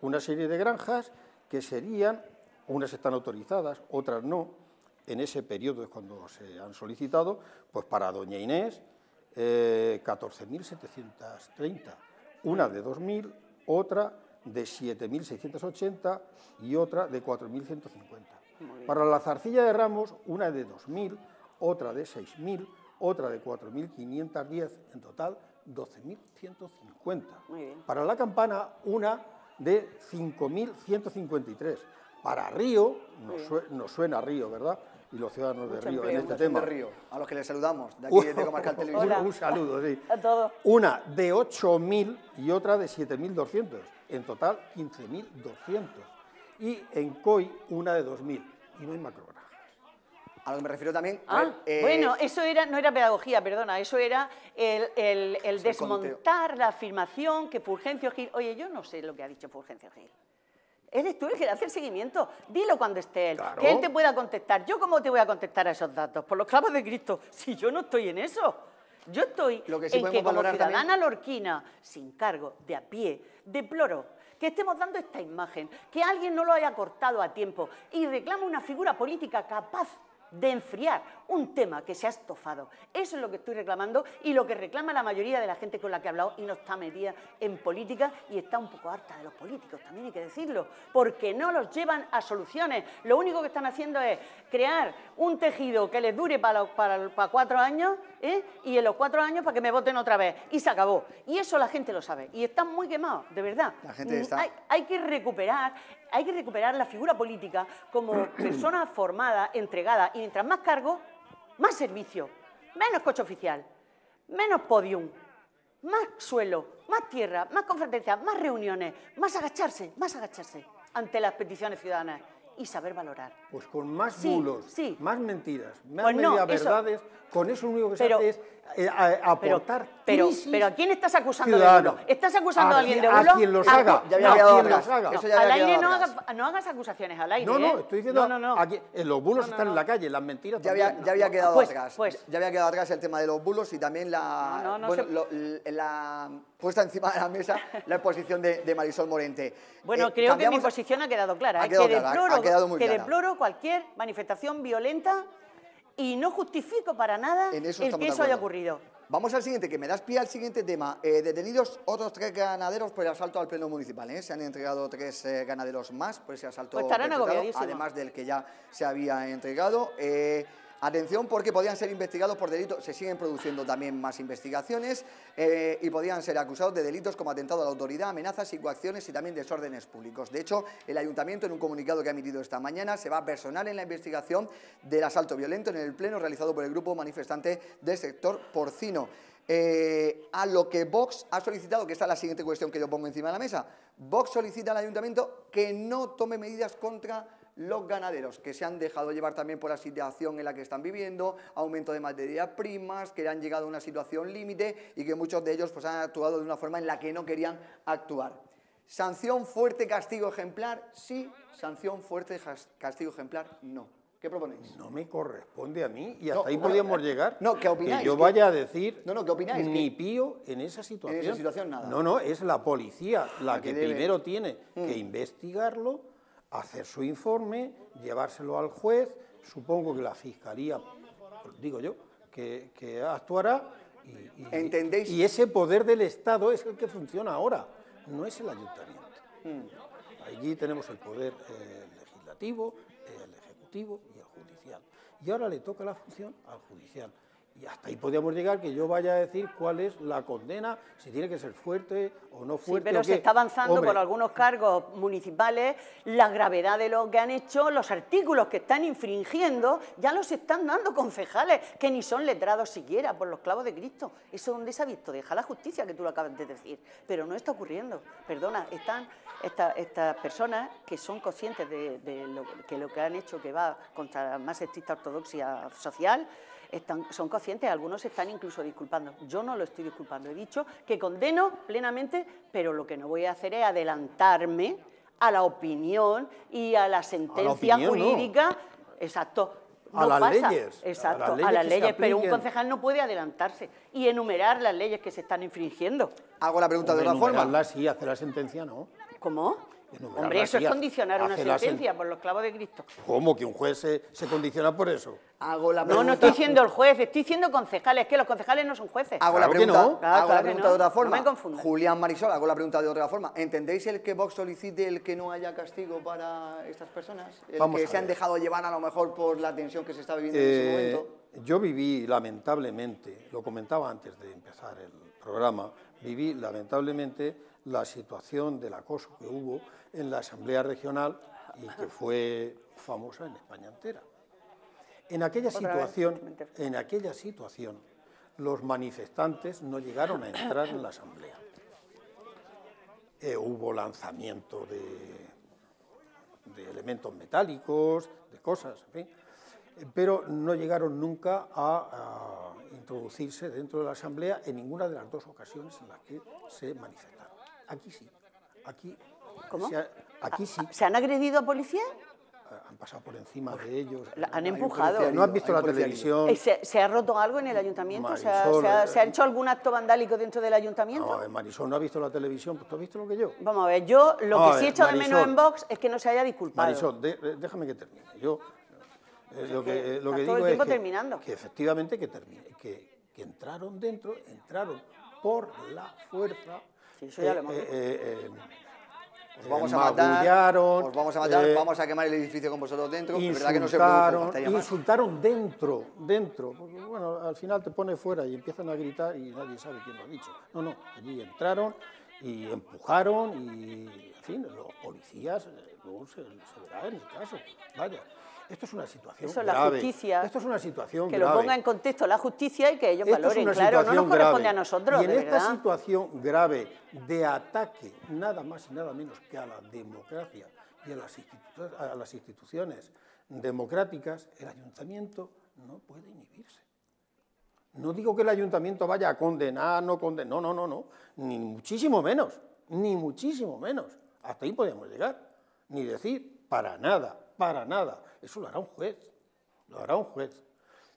Speaker 3: una serie de granjas que serían, unas están autorizadas, otras no, en ese periodo es cuando se han solicitado, pues para Doña Inés, 14.730, eh, una de 2.000, otra de 7.680 y otra de 4.150. Para la zarcilla de Ramos, una de 2.000, otra de 6.000, otra de 4.510, en total 12.150. Para la campana, una de 5.153. Para Río, nos, suena Río, ¿verdad? Y los ciudadanos de Río en este tema. Río,
Speaker 1: a los que les saludamos, de aquí de Comarcal Televisión. Un saludo,
Speaker 3: sí. Una de 8.000 y otra de 7.200. En total, 15.200. Y en COI, una de 2.000. Y no hay macro. A lo que me refiero también... Ah, eh, bueno,
Speaker 2: eso era, no era pedagogía, perdona, eso era el, desmontar la afirmación que Fulgencio Gil... Oye, yo no sé lo que ha dicho Fulgencio Gil. Eres tú el que le hace el seguimiento. Dilo cuando esté él, que él te pueda contestar. ¿Yo cómo te voy a contestar a esos datos? Por los clavos de Cristo, si yo no estoy en eso. Yo estoy en que como ciudadana lorquina, sin cargo, de a pie, deploro que estemos dando esta imagen, que alguien no lo haya cortado a tiempo y reclamo una figura política capaz de enfriar un tema que se ha estofado. Eso es lo que estoy reclamando y lo que reclama la mayoría de la gente con la que he hablado y no está metida en política y está un poco harta de los políticos, también hay que decirlo, porque no los llevan a soluciones. Lo único que están haciendo es crear un tejido que les dure para, cuatro años ¿eh? y en los cuatro años para que me voten otra vez. Y se acabó. Y eso la gente lo sabe. Y están muy quemados, de verdad. La gente está... hay que recuperar hay que recuperar la figura política como persona formada, entregada, y mientras más cargo, más servicio, menos coche oficial, menos podium, más suelo, más tierra, más conferencias, más reuniones, más agacharse, más agacharse ante las peticiones ciudadanas y saber valorar.
Speaker 3: Pues con más bulos, más mentiras, más pues verdades, con eso lo único que se hace es eh, a, aportar pero, pero,
Speaker 2: ¿a quién estás acusando de bulo? ¿Estás acusando a, alguien de bulo? A quien los haga. no, al aire no, hagas acusaciones al aire. No, no, ¿eh? estoy
Speaker 3: diciendo... Eh, los bulos están en la calle, las mentiras ya Había, ya había ah, quedado pues, atrás.
Speaker 1: Pues. ya había quedado atrás el tema de los bulos y también la, la puesta encima de la mesa la exposición de, Marisol Morente. Bueno, creo que mi
Speaker 2: posición ha quedado clara. Ha que deploro cualquier manifestación violenta y no justifico para nada que eso haya ocurrido. Vamos al siguiente, que me das pie al
Speaker 1: siguiente tema. Eh, detenidos otros tres ganaderos por el asalto al Pleno Municipal. ¿eh? Se han entregado tres eh, ganaderos más por ese asalto. Pues estarán Además del que ya se había entregado. Atención porque podían ser investigados por delitos, se siguen produciendo también más investigaciones eh, y podían ser acusados de delitos como atentado a la autoridad, amenazas y coacciones y también desórdenes públicos. De hecho, el ayuntamiento en un comunicado que ha emitido esta mañana se va a personar en la investigación del asalto violento en el pleno realizado por el grupo manifestante del sector porcino. Eh, a lo que Vox ha solicitado, que esta la siguiente cuestión que yo pongo encima de la mesa, Vox solicita al ayuntamiento que no tome medidas contra los ganaderos que se han dejado llevar también por la situación en la que están viviendo, aumento de materias primas, que han llegado a una situación límite y que muchos de ellos pues, han actuado de una forma en la que no querían actuar. ¿Sanción fuerte, castigo ejemplar? Sí. ¿Sanción fuerte, castigo ejemplar? No. ¿Qué proponéis? No me
Speaker 3: corresponde a mí y hasta ahí podríamos eh, llegar. No, ¿qué opináis? Que yo vaya a decir no, no, ¿qué opináis? ni pío en esa situación. situación nada. No, no, es la policía la, que, primero tiene mm. que investigarlo hacer su informe, llevárselo al juez, supongo que la Fiscalía, digo yo, que, actuará. Y, ¿Entendéis? y ese poder del Estado es el que funciona ahora, no es el ayuntamiento. Mm. Allí tenemos el poder eh, legislativo, el ejecutivo y el judicial. Y ahora le toca la función al judicial. Y hasta ahí podríamos llegar que yo vaya a decir cuál es la condena, si tiene que ser fuerte o no fuerte. Sí, pero se está avanzando por
Speaker 2: algunos cargos municipales, la gravedad de lo que han hecho, los artículos que están infringiendo, ya los están dando concejales, que ni son letrados siquiera por los clavos de Cristo. Eso donde se ha visto, deja la justicia que tú lo acabas de decir. Pero no está ocurriendo. Perdona, están estas personas que son conscientes de, que lo que han hecho que va contra la más estricta ortodoxia social son conscientes, algunos están incluso disculpando. Yo no lo estoy disculpando, he dicho que condeno plenamente, pero lo que no voy a hacer es adelantarme a la opinión y a la sentencia jurídica. Exacto. a, las Leyes, Exacto, a las leyes. pero un concejal no puede adelantarse y enumerar las leyes que se están infringiendo. Hago la pregunta
Speaker 3: de otra forma. Sí, hacer la sentencia, ¿no? ¿Cómo? Hombre, eso es condicionar una sentencia
Speaker 2: por los clavos de Cristo.
Speaker 3: ¿Cómo que un juez se, condiciona por eso?
Speaker 2: Hago la No, no estoy siendo el juez, estoy siendo concejales, que los concejales no son jueces. Hago la pregunta, ah, hago la pregunta de
Speaker 1: otra forma. Julián Marisol, hago la pregunta de otra forma. ¿Entendéis el que Vox solicite el que no haya castigo para estas personas? El que se han dejado llevar a lo mejor por la tensión que se está viviendo en ese eh, momento.
Speaker 3: Yo viví, lamentablemente, lo comentaba antes de empezar el programa, viví lamentablemente la situación del acoso que hubo en la Asamblea Regional y que fue famosa en España entera. En aquella situación, en aquella situación los manifestantes no llegaron a entrar en la Asamblea. Eh, hubo lanzamiento de, de, elementos metálicos, de cosas, en fin, pero no llegaron nunca a, a introducirse dentro de la Asamblea en ninguna de las dos ocasiones en las que se manifestó. Aquí sí. Aquí, ¿Cómo? aquí sí. ¿Se han agredido a policía? Ah, han pasado por encima de ellos. han empujado. No has visto la televisión. Eh,
Speaker 2: ¿Se, ha roto algo en el ayuntamiento? Eh, ¿Se ha, hecho algún acto vandálico dentro del ayuntamiento? No, ver,
Speaker 3: Marisol no ha visto la televisión. Pues tú has visto lo que yo. Vamos a ver, yo lo que sí he hecho de menos en
Speaker 2: Vox es que no se haya disculpado. Marisol,
Speaker 3: eh, déjame que termine. Yo lo que, lo que digo que, terminando. que efectivamente que termine, que entraron dentro, entraron por la fuerza eh, eh, eh, os vamos, a matar, os vamos a matar, vamos a
Speaker 1: quemar el edificio con vosotros dentro. Insultaron,
Speaker 3: insultaron dentro, dentro. bueno, al final te pone fuera y empiezan a gritar y nadie sabe quién lo ha dicho. No, no, allí entraron y empujaron y, en fin, los policías, luego se, se verá en el caso. Vaya esto es una situación Eso, grave. la justicia. Esto es una situación que lo ponga en
Speaker 2: contexto la justicia y que ellos valoren, claro, no nos corresponde a nosotros, Y en esta
Speaker 3: situación grave de ataque, nada más y nada menos que a la democracia y a las, instituciones democráticas, el ayuntamiento no puede inhibirse. No digo que el ayuntamiento vaya a condenar, no condenar, no, no, no, no, ni muchísimo menos, ni muchísimo menos. Hasta ahí podemos llegar, ni decir para nada para nada. Eso lo hará un juez, lo hará un juez,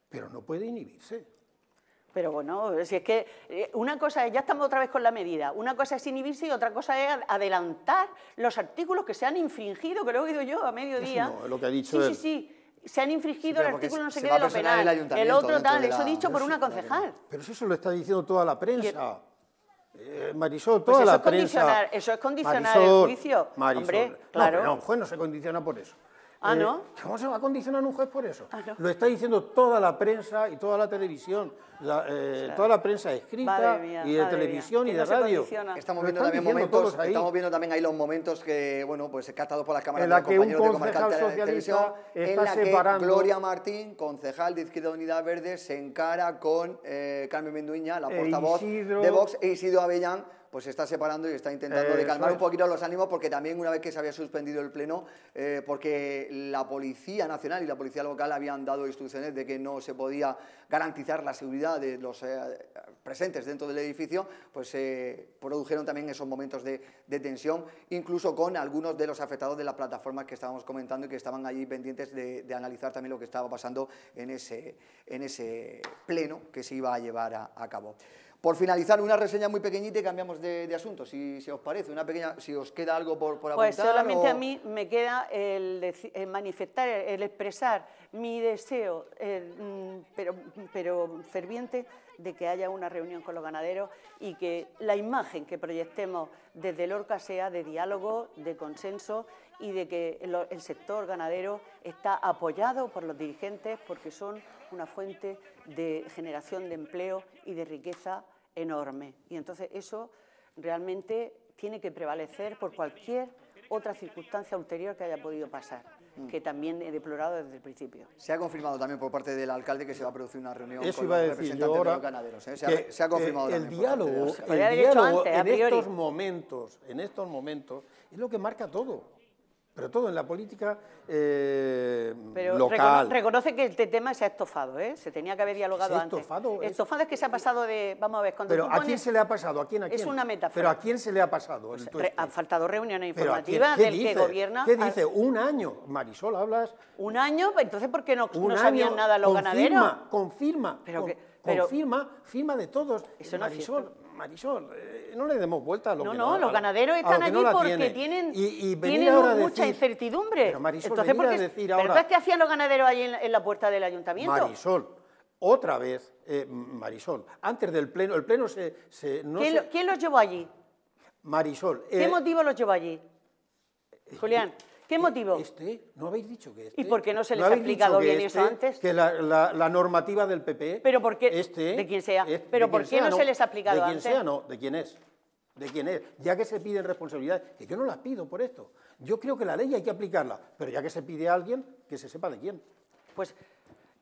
Speaker 3: pero no puede inhibirse.
Speaker 2: Pero bueno, si es que eh, una cosa es, ya estamos otra vez con la medida, una cosa es inhibirse y otra cosa es adelantar los artículos que se han infringido, que lo he oído yo a mediodía. lo
Speaker 3: que ha dicho Sí, sí,
Speaker 2: sí. Se han infringido el artículo no sé qué de lo penal, el, otro tal, eso eso dicho por una concejal.
Speaker 3: Pero eso lo está diciendo toda la prensa. Eh, Marisol, pues toda eso la es prensa. Eso es condicionar el juicio. Hombre, claro. un juez no se condiciona por eso. ¿Ah, eh, no? ¿Cómo se va a condicionar un juez por eso? Ah, Lo está diciendo toda la prensa y toda la televisión, eh, toda la prensa escrita y de televisión y de radio. Estamos viendo, también ahí los momentos que, bueno, pues
Speaker 1: captados por las cámaras la de los de Comarcal Televisión, en la Gloria Martín, concejal de Izquierda Unidad Verde, se encara con eh, Carmen Menduiña, la e portavoz de Vox, e Isidro Avellán, pues se está separando y está intentando de calmar un poquito los ánimos porque también una vez que se había suspendido el pleno, eh, porque la Policía Nacional y la Policía Local habían dado instrucciones de que no se podía garantizar la seguridad de los eh, presentes dentro del edificio, pues se produjeron también esos momentos de, tensión, incluso con algunos de los afectados de las plataformas que estábamos comentando y que estaban allí pendientes de, analizar también lo que estaba pasando en ese, pleno que se iba a llevar a cabo. Por finalizar, una reseña muy pequeñita y cambiamos de, asunto, si, os parece, una pequeña, si os queda algo por, por pues apuntar. Pues solamente a
Speaker 2: mí me queda el, manifestar, el expresar mi deseo, mm, pero, pero ferviente, de que haya una reunión con los ganaderos y que la imagen que proyectemos desde Lorca sea de diálogo, de consenso y de que el sector ganadero está apoyado por los dirigentes porque son una fuente de generación de empleo y de riqueza enorme. Y entonces eso realmente tiene que prevalecer por cualquier otra circunstancia ulterior que haya podido pasar, mm. que también he deplorado desde el principio. Se ha confirmado también por parte
Speaker 3: del alcalde que se va a producir una reunión con los representantes de los ganaderos. ¿eh? Se, ha, confirmado el diálogo, en estos momentos, en estos momentos, es lo que marca todo. Pero todo en la política eh, Pero
Speaker 2: reconoce que este tema se ha estofado, ¿eh? Se tenía que haber dialogado antes. Estofado, estofado es, que se ha pasado de... Vamos a ver, cuando Pero ¿a quién se
Speaker 3: le ha pasado? ¿A quién? ¿A quién? Es una metáfora. ¿Pero a quién se le ha pasado? Pues, han faltado reuniones informativas del que gobierna... ¿Qué dice? Un año. Marisol, hablas... ¿Un año? Pues, entonces, ¿por qué no, no sabían nada los confirma, ganaderos? Confirma, confirma. Pero confirma, firma de todos. Eso Marisol, Marisol, eh, no le demos vuelta a lo no, que no, no, los ganaderos están allí porque tienen, mucha incertidumbre. Pero Marisol, Entonces, porque, a decir ahora... ¿pero qué
Speaker 2: hacían los ganaderos allí en, la puerta del ayuntamiento?
Speaker 3: Marisol, otra vez, eh, Marisol, antes del pleno, el pleno se... no
Speaker 2: ¿Quién, los llevó allí?
Speaker 3: Marisol. ¿Qué eh, motivo
Speaker 2: los llevó allí? Julián. ¿Qué e- motivo? Este,
Speaker 3: no habéis dicho que
Speaker 2: este. ¿Y por qué no se les ha aplicado bien eso antes?
Speaker 3: Que la, normativa del PP. ¿Pero por Este, de quien sea. ¿Pero por qué no, se les ha aplicado antes? De quien sea, no. ¿De quién es? ¿De quién es? Ya que se piden responsabilidades, que yo no las pido por esto. Yo creo que la ley hay que aplicarla, pero ya que se pide a alguien, que se sepa de quién. Pues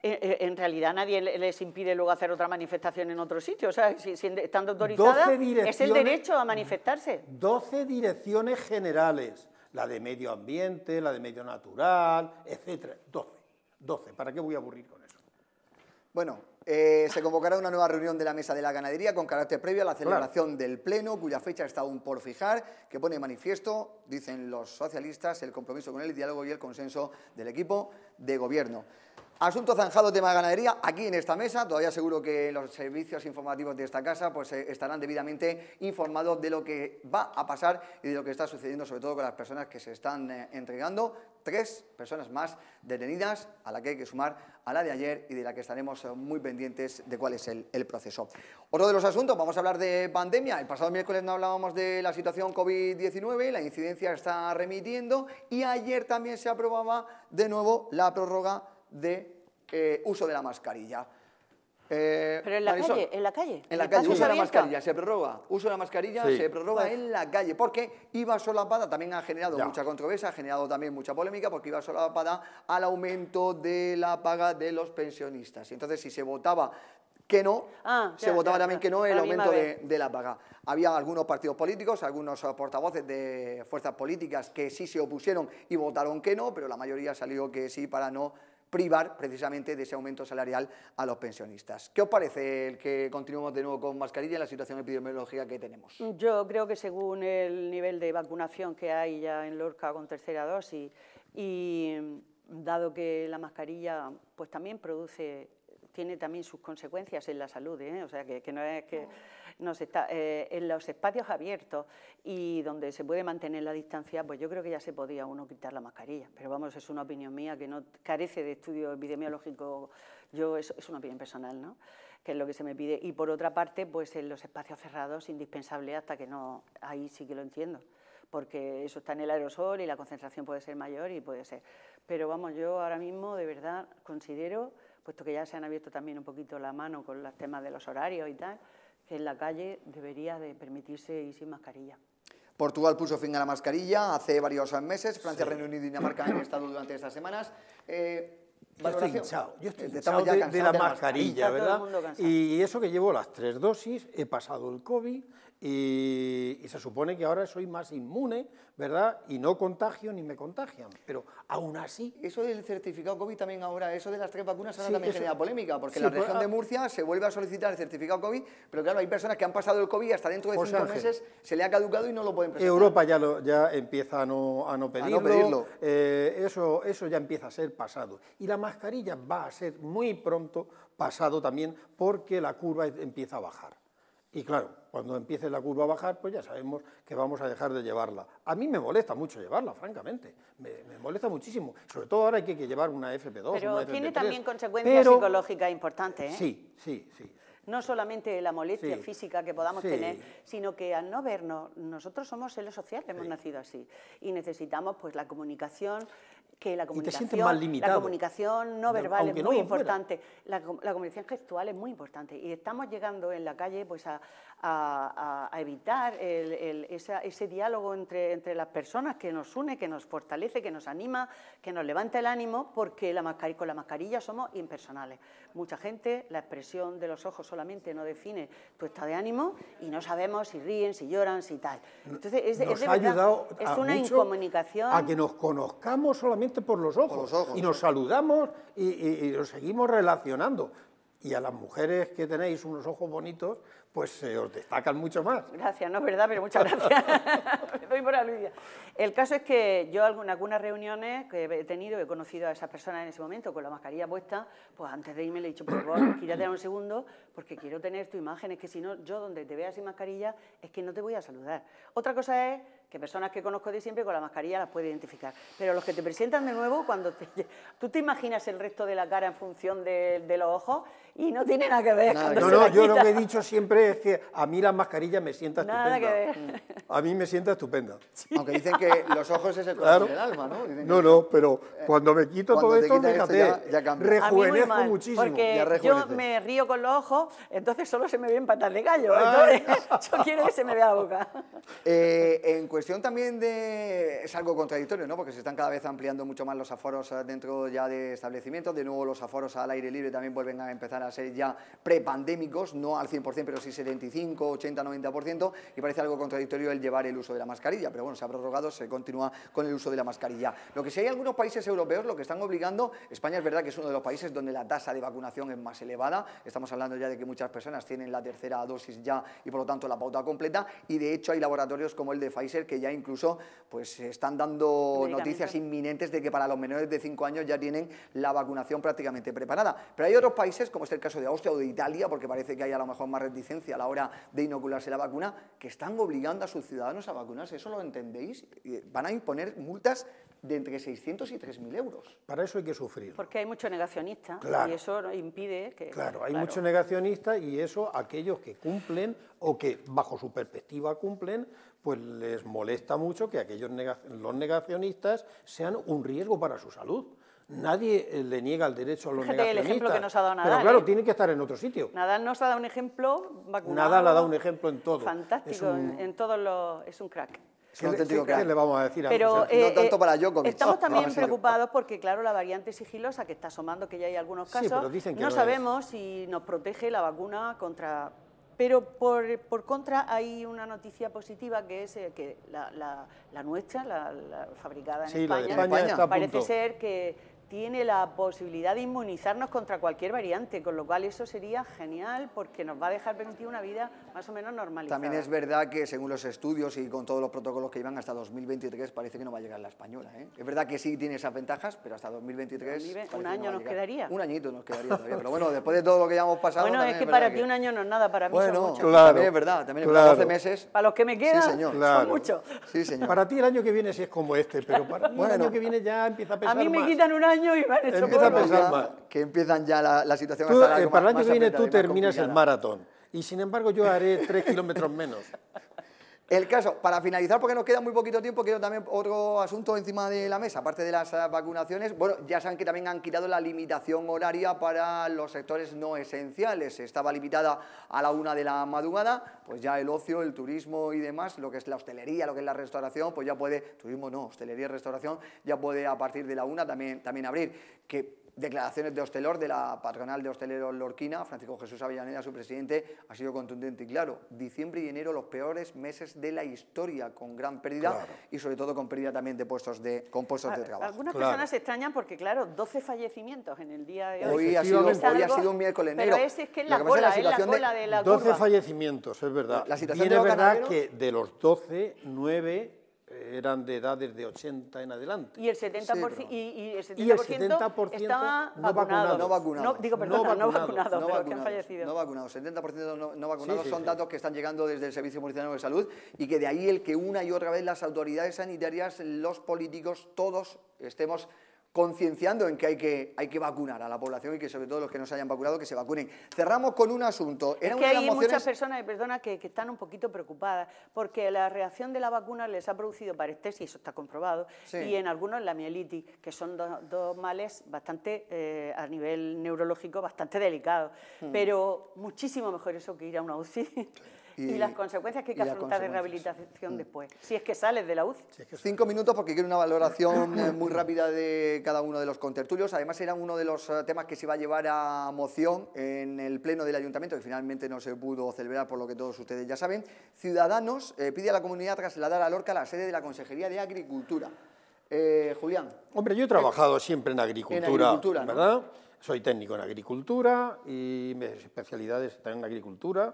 Speaker 3: eh,
Speaker 2: eh, en realidad nadie les impide luego hacer otra manifestación en otro sitio. O sea, si, si estando autorizada, es el derecho a manifestarse.
Speaker 3: 12 direcciones generales la de medio ambiente, la de medio natural, etcétera. 12. 12. ¿Para qué voy a aburrir con eso?
Speaker 1: Bueno, eh, se convocará una nueva reunión de la Mesa de la Ganadería con carácter previo a la celebración del Pleno, cuya fecha está aún por fijar, que pone manifiesto, dicen los socialistas, el compromiso con el diálogo y el consenso del equipo de gobierno. Asunto zanjado tema ganadería, aquí en esta mesa, todavía seguro que los servicios informativos de esta casa pues eh, estarán debidamente informados de lo que va a pasar y de lo que está sucediendo, sobre todo con las personas que se están eh, entregando. Tres personas más detenidas, a la que hay que sumar a la de ayer y de la que estaremos eh, muy pendientes de cuál es el, el proceso. Otro de los asuntos, vamos a hablar de pandemia. El pasado miércoles no hablábamos de la situación COVID-19, la incidencia está remitiendo y ayer también se aprobaba de nuevo la prórroga de eh, uso de la mascarilla. Eh, pero en la calle, en la calle. En la calle, la mascarilla, se prorroga. Uso de la mascarilla se prorroga pues en la calle, porque Iba solapada también ha generado mucha controversia, ha generado también mucha polémica, porque a solapada al aumento de la paga de los pensionistas. Y entonces, si se votaba que no,
Speaker 2: ah, se votaba también que no el aumento de,
Speaker 1: de, la paga. Había algunos partidos políticos, algunos portavoces de fuerzas políticas que sí se opusieron y votaron que no, pero la mayoría salió que sí para no privar precisamente de ese aumento salarial a los pensionistas. ¿Qué os parece el que continuemos de nuevo con mascarilla en la situación epidemiológica que tenemos?
Speaker 2: Yo creo que según el nivel de vacunación que hay ya en Lorca con tercera dosis y dado que la mascarilla pues también produce tiene también sus consecuencias en la salud, ¿eh? o sea que, no es que nos está, eh, en los espacios abiertos y donde se puede mantener la distancia, pues yo creo que ya se podía uno quitar la mascarilla. Pero vamos, es una opinión mía que no carece de estudio epidemiológico, yo es, es una opinión personal, ¿no? que es lo que se me pide. Y por otra parte, pues en los espacios cerrados, indispensable hasta que no, ahí sí que lo entiendo, porque eso está en el aerosol y la concentración puede ser mayor y puede ser. Pero vamos, yo ahora mismo de verdad considero, puesto que ya se han abierto también un poquito la mano con los temas de los horarios y tal, en la calle debería de permitirse ir sin mascarilla.
Speaker 1: Portugal puso fin a la mascarilla hace varios meses, Francia, Reino Unido y Dinamarca han estado durante estas semanas. Eh, yo estoy hinchado, yo estoy de, la mascarilla, ¿verdad?
Speaker 3: Y eso que llevo las tres dosis, he pasado el COVID y, se supone que ahora soy más inmune, ¿verdad? Y no contagio ni me contagian, pero aún así... Eso del certificado COVID también ahora, eso de las tres vacunas ahora también genera
Speaker 1: polémica, porque en la región de ah Murcia se vuelve a solicitar el certificado COVID, pero claro, hay personas que han pasado el COVID y hasta
Speaker 3: dentro de pues cinco meses, se le ha caducado y no lo pueden presentar. Europa ya, lo, ya empieza a no, a pedirlo, eh, eso, eso ya empieza a ser pasado. Y la mascarilla va a ser muy pronto pasado también porque la curva empieza a bajar. Y claro, cuando empiece la curva a bajar, pues ya sabemos que vamos a dejar de llevarla. A mí me molesta mucho llevarla, francamente. Me, molesta muchísimo. Sobre todo ahora hay que llevar una FP2, Pero una tiene FP3, también consecuencias psicológicas importantes, ¿eh? Sí, sí, sí.
Speaker 2: No solamente la molestia física que podamos tener, sino que al no vernos, nosotros somos seres sociales, hemos nacido así. Y necesitamos pues la comunicación, que la comunicación, la comunicación no verbal es muy importante, la, la, comunicación gestual es muy importante y estamos llegando en la calle pues a, a, evitar ese diálogo entre, entre las personas que nos une, que nos fortalece, que nos anima, que nos levanta el ánimo, porque la mascarilla, con la mascarilla somos impersonales. Mucha gente, la expresión de los ojos solamente no define tu estado de ánimo y no sabemos si ríen, si lloran, si tal. Entonces, es, una incomunicación. A que nos
Speaker 3: conozcamos solamente por los ojos, y nos saludamos y, y nos seguimos relacionando y a las mujeres que tenéis unos ojos bonitos, pues se eh, os destacan mucho más.
Speaker 2: Gracias, no es verdad, pero muchas gracias. Me doy por El caso es que yo en algunas reuniones que he tenido, he conocido a esas personas en ese momento con la mascarilla puesta, pues antes de irme le he dicho, por favor, quítate un segundo, porque quiero tener tu imagen, es que si no, yo donde te vea sin mascarilla, es que no te voy a saludar. Otra cosa es que personas que conozco de siempre con la mascarilla las puedo identificar. Pero los que te presentan de nuevo, cuando tú te imaginas el resto de la cara en función de, los ojos y no tiene nada que ver. no, no, yo lo que he
Speaker 3: dicho siempre es que a mí las mascarillas me sienta mm. A mí me sienta estupenda. Aunque dicen que los ojos es el color del alma, ¿no? no, no, pero eh, cuando me quito todo esto, ya, rejuvenezco muchísimo. Porque yo
Speaker 2: me río con los ojos, entonces solo se me ven patas de gallo. Ah. Entonces, yo quiero que se me vea la boca.
Speaker 1: Eh, cuestión también de... es algo contradictorio, ¿no? Porque se están cada vez ampliando mucho más los aforos eh, dentro ya de establecimientos. De nuevo, los aforos al aire libre también vuelven a empezar a ser ya prepandémicos, no al 100%, pero sí 75, 80, 90%. Y parece algo contradictorio el llevar el uso de la mascarilla. Pero bueno, se ha prorrogado, se continúa con el uso de la mascarilla. Lo que sí hay algunos países europeos, lo que están obligando... España es verdad que es uno de los países donde la tasa de vacunación es más elevada. Estamos hablando ya de que muchas personas tienen la tercera dosis ya y por lo tanto la pauta completa. Y de hecho hay laboratorios como el de Pfizer que ya incluso pues están dando noticias inminentes de que para los menores de 5 años ya tienen la vacunación prácticamente preparada. Pero hay otros países, como es el caso de Austria o de Italia, porque parece que hay a lo mejor más reticencia a la hora de inocularse la vacuna, que están obligando a sus ciudadanos a vacunarse. ¿Eso lo entendéis? Eh, Van a imponer multas
Speaker 3: de entre 600 y 3.000 euros. Para eso hay que sufrir.
Speaker 2: Porque hay mucho negacionista y eso impide que... Claro, hay muchos
Speaker 3: mucho negacionista y eso aquellos que cumplen o que bajo su perspectiva cumplen, pues les molesta mucho que aquellos los negacionistas sean un riesgo para su salud. Nadie eh, le niega el derecho a los Fíjate el ejemplo que nos ha dado Nadal. Pero claro, ¿eh? tiene que estar en otro sitio.
Speaker 2: Nadal nos ha dado un ejemplo vacunado. Nadal ha dado un
Speaker 3: ejemplo en todo. Fantástico,
Speaker 2: todos los... Es un crack
Speaker 3: le vamos a decir a Pero, No eh, eh, para Estamos también
Speaker 2: preocupados porque, claro, la variante sigilosa que está asomando, que ya hay algunos casos, no, sabemos si nos protege la vacuna contra... Pero por, contra hay una noticia positiva que es eh, que la, nuestra, la, fabricada en España, parece ser que tiene la posibilidad de inmunizarnos contra cualquier variante, con lo cual eso sería genial porque nos va a dejar permitir una vida más o menos normalizada. También es
Speaker 1: verdad que según los estudios y con todos los protocolos que iban hasta 2023 parece que no va a llegar la española. ¿eh? Es verdad que sí tiene esas ventajas, pero hasta 2023... Un año nos quedaría. Un añito nos quedaría pero bueno, después de todo lo que ya hemos pasado... Bueno, es que para ti
Speaker 2: un año no es nada, para mí bueno, son Claro, también es verdad, también es meses... Para los que me quedan, son
Speaker 3: muchos. Sí, señor. Para ti el año que viene sí es como este, pero para el año que viene ya empieza a pesar A mí me quitan un año año y me Empieza a pensar
Speaker 1: Que empiezan ya la, la situación a eh, Para el año que viene tú terminas el maratón
Speaker 3: y sin embargo yo haré tres kilómetros menos.
Speaker 1: El caso, para finalizar, porque nos queda muy poquito tiempo, quiero también otro asunto encima de la mesa, aparte de las eh, vacunaciones. Bueno, ya saben que también han quitado la limitación horaria para los sectores no esenciales. Estaba limitada a la una de la madrugada, pues ya el ocio, el turismo y demás, lo que es la hostelería, lo que es la restauración, pues ya puede, turismo no, hostelería y restauración, ya puede a partir de la una también, también abrir. Que declaraciones de Hostelor, de la patronal de Hosteleros Lorquina, Francisco Jesús Avellaneda, su presidente, ha sido contundente y claro. Diciembre y enero los peores meses de la historia, con gran pérdida y sobre todo con pérdida también de puestos de, con
Speaker 3: puestos de trabajo. Algunas personas
Speaker 2: se extrañan porque, claro, 12 fallecimientos en el día de hoy. Hoy, ha sido, un miércoles enero. Pero es, es que es la, cola, es ¿eh? la, cola de, la la 12
Speaker 3: fallecimientos, es verdad. La situación es verdad que de los 12, 9 eran de edades de 80 en adelante. Y
Speaker 2: el 70%, y, el 70, estaba no
Speaker 1: vacunado. No vacunado. digo, perdón, no, vacunado, no pero que han fallecido. No vacunado, 70% no, vacunado son datos que están llegando desde el Servicio Municipal de Salud y que de ahí el que una y otra vez las autoridades sanitarias, los políticos, todos estemos concienciando en que hay, que hay que vacunar a la población y que sobre todo los que no se hayan vacunado que se vacunen. Cerramos con un asunto. es que hay muchas
Speaker 2: personas, perdona, que, que, están un poquito preocupadas porque la reacción de la vacuna les ha producido y eso está comprobado, y en algunos la mielitis, que son dos, males bastante, eh, a nivel neurológico, bastante delicados.
Speaker 3: Hmm. Pero
Speaker 2: muchísimo mejor eso que ir a una UCI. Y, las consecuencias que hay que afrontar de rehabilitación mm. después, si es que sales de la UCI.
Speaker 1: Cinco minutos porque quiero una valoración eh, muy rápida de cada uno de los contertulios. Además, era uno de los eh, temas que se iba a llevar a moción en el Pleno del Ayuntamiento, que finalmente no se pudo celebrar, por lo que todos ustedes ya saben. Ciudadanos eh, pide a la comunidad trasladar a Lorca la sede de la Consejería de Agricultura. Julián.
Speaker 3: Hombre, yo he trabajado siempre en agricultura, ¿verdad? Soy técnico en agricultura y mis especialidades están en agricultura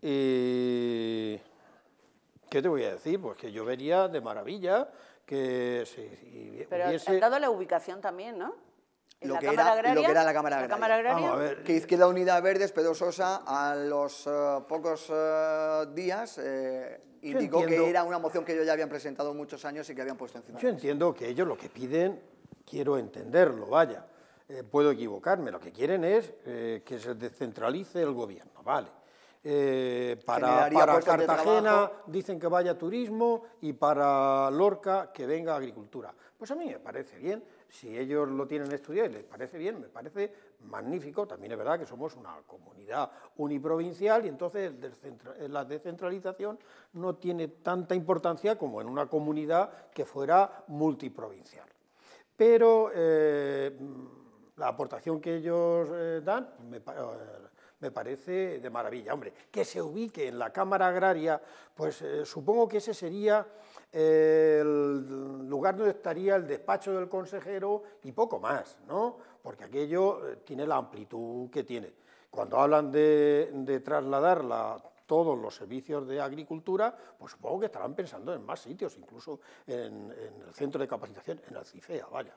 Speaker 3: y, eh, ¿Qué te voy a decir? Pues que yo vería de maravilla que si, Pero han
Speaker 2: dado la ubicación también, ¿no?
Speaker 3: Lo que, era, lo que, era, la Cámara
Speaker 2: Agraria.
Speaker 1: Que Izquierda Unida Verde, Pedro Sosa, a los eh, pocos eh, días eh, indicó que era una moción que ellos ya habían presentado muchos años y que habían puesto encima.
Speaker 3: Yo entiendo que ellos lo que piden, quiero entenderlo, vaya, puedo equivocarme, lo que quieren es que se descentralice el gobierno, vale. Eh, para, Cartagena dicen que vaya turismo y para Lorca que venga agricultura. Pues a mí me parece bien, si ellos lo tienen estudiado y les parece bien, me parece magnífico. También es verdad que somos una comunidad uniprovincial y entonces eh, la descentralización no tiene tanta importancia como en una comunidad que fuera multiprovincial. Pero eh, la aportación que ellos dan, me parece de maravilla. Hombre, que se ubique en la Cámara Agraria, pues eh, supongo que ese sería el lugar donde estaría el despacho del consejero y poco más, ¿no? Porque aquello eh, tiene la amplitud que tiene. Cuando hablan de, trasladar todos los servicios de agricultura, pues supongo que estarán pensando en más sitios, incluso en, en el centro de capacitación, en el CIFEA, vaya.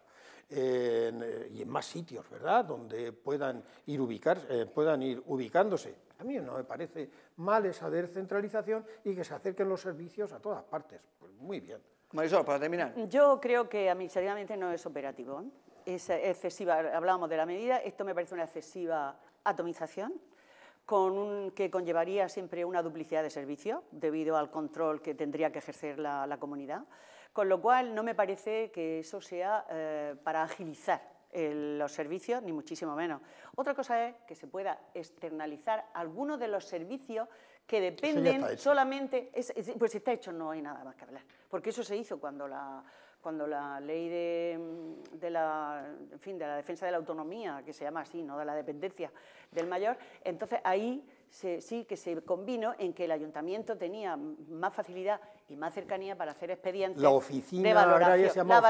Speaker 3: Eh, y en más sitios, ¿verdad?, donde puedan ir, eh, puedan ir ubicándose. A mí no me parece mal esa descentralización y que se acerquen los servicios a todas partes. Pues muy bien. Marisol, para terminar. Yo creo que
Speaker 2: administrativamente no es operativo. ¿eh? Es excesiva, hablábamos de la medida, esto me parece una excesiva atomización, que conllevaría siempre una duplicidad de servicio debido al control que tendría que ejercer la comunidad. Con lo cual, no me parece que eso sea eh, para agilizar los servicios, ni muchísimo menos. Otra cosa es que se pueda externalizar algunos de los servicios que dependen solamente... Pues si está hecho, no hay nada más que hablar. Porque eso se hizo cuando la, cuando la ley de, la, fin, de la defensa de la autonomía, que se llama así, no de la dependencia del mayor, entonces ahí sí que se convino en que el ayuntamiento tenía más facilidad y más cercanía para hacer expedientes la oficina de agraria se llama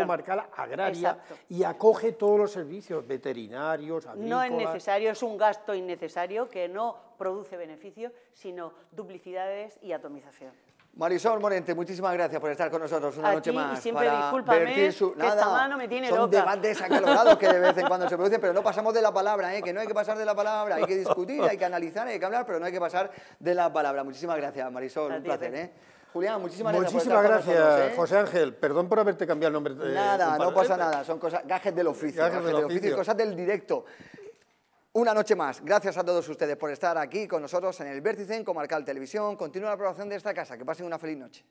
Speaker 2: Comarcal
Speaker 3: Agraria y acoge todos los servicios veterinarios, agrícolas. No es necesario,
Speaker 2: es un gasto innecesario que no produce beneficios, sino duplicidades y atomización.
Speaker 1: Marisol Morente, muchísimas gracias por estar con nosotros una a noche más. Y siempre para discúlpame, su... que esta mano me tiene son debates acalorados que de vez en cuando se producen, pero no pasamos de la palabra, ¿eh? que no hay que pasar de la palabra, hay que discutir, hay que analizar, hay que hablar, pero no hay que pasar de la palabra. Muchísimas gracias, Marisol, un placer. ¿eh? Julián, muchísimas gracias. Muchísimas gracias, ¿eh? José
Speaker 3: Ángel. Perdón por haberte cambiado el nombre. Eh, nada, no pasa nada.
Speaker 1: Son cosas, gajes del oficio. Gajes, del, oficio. cosas del directo. Una noche más, gracias a todos ustedes por estar aquí con nosotros en el Vértice en Comarcal Televisión. Continúa la aprobación de esta casa. Que pasen una feliz noche.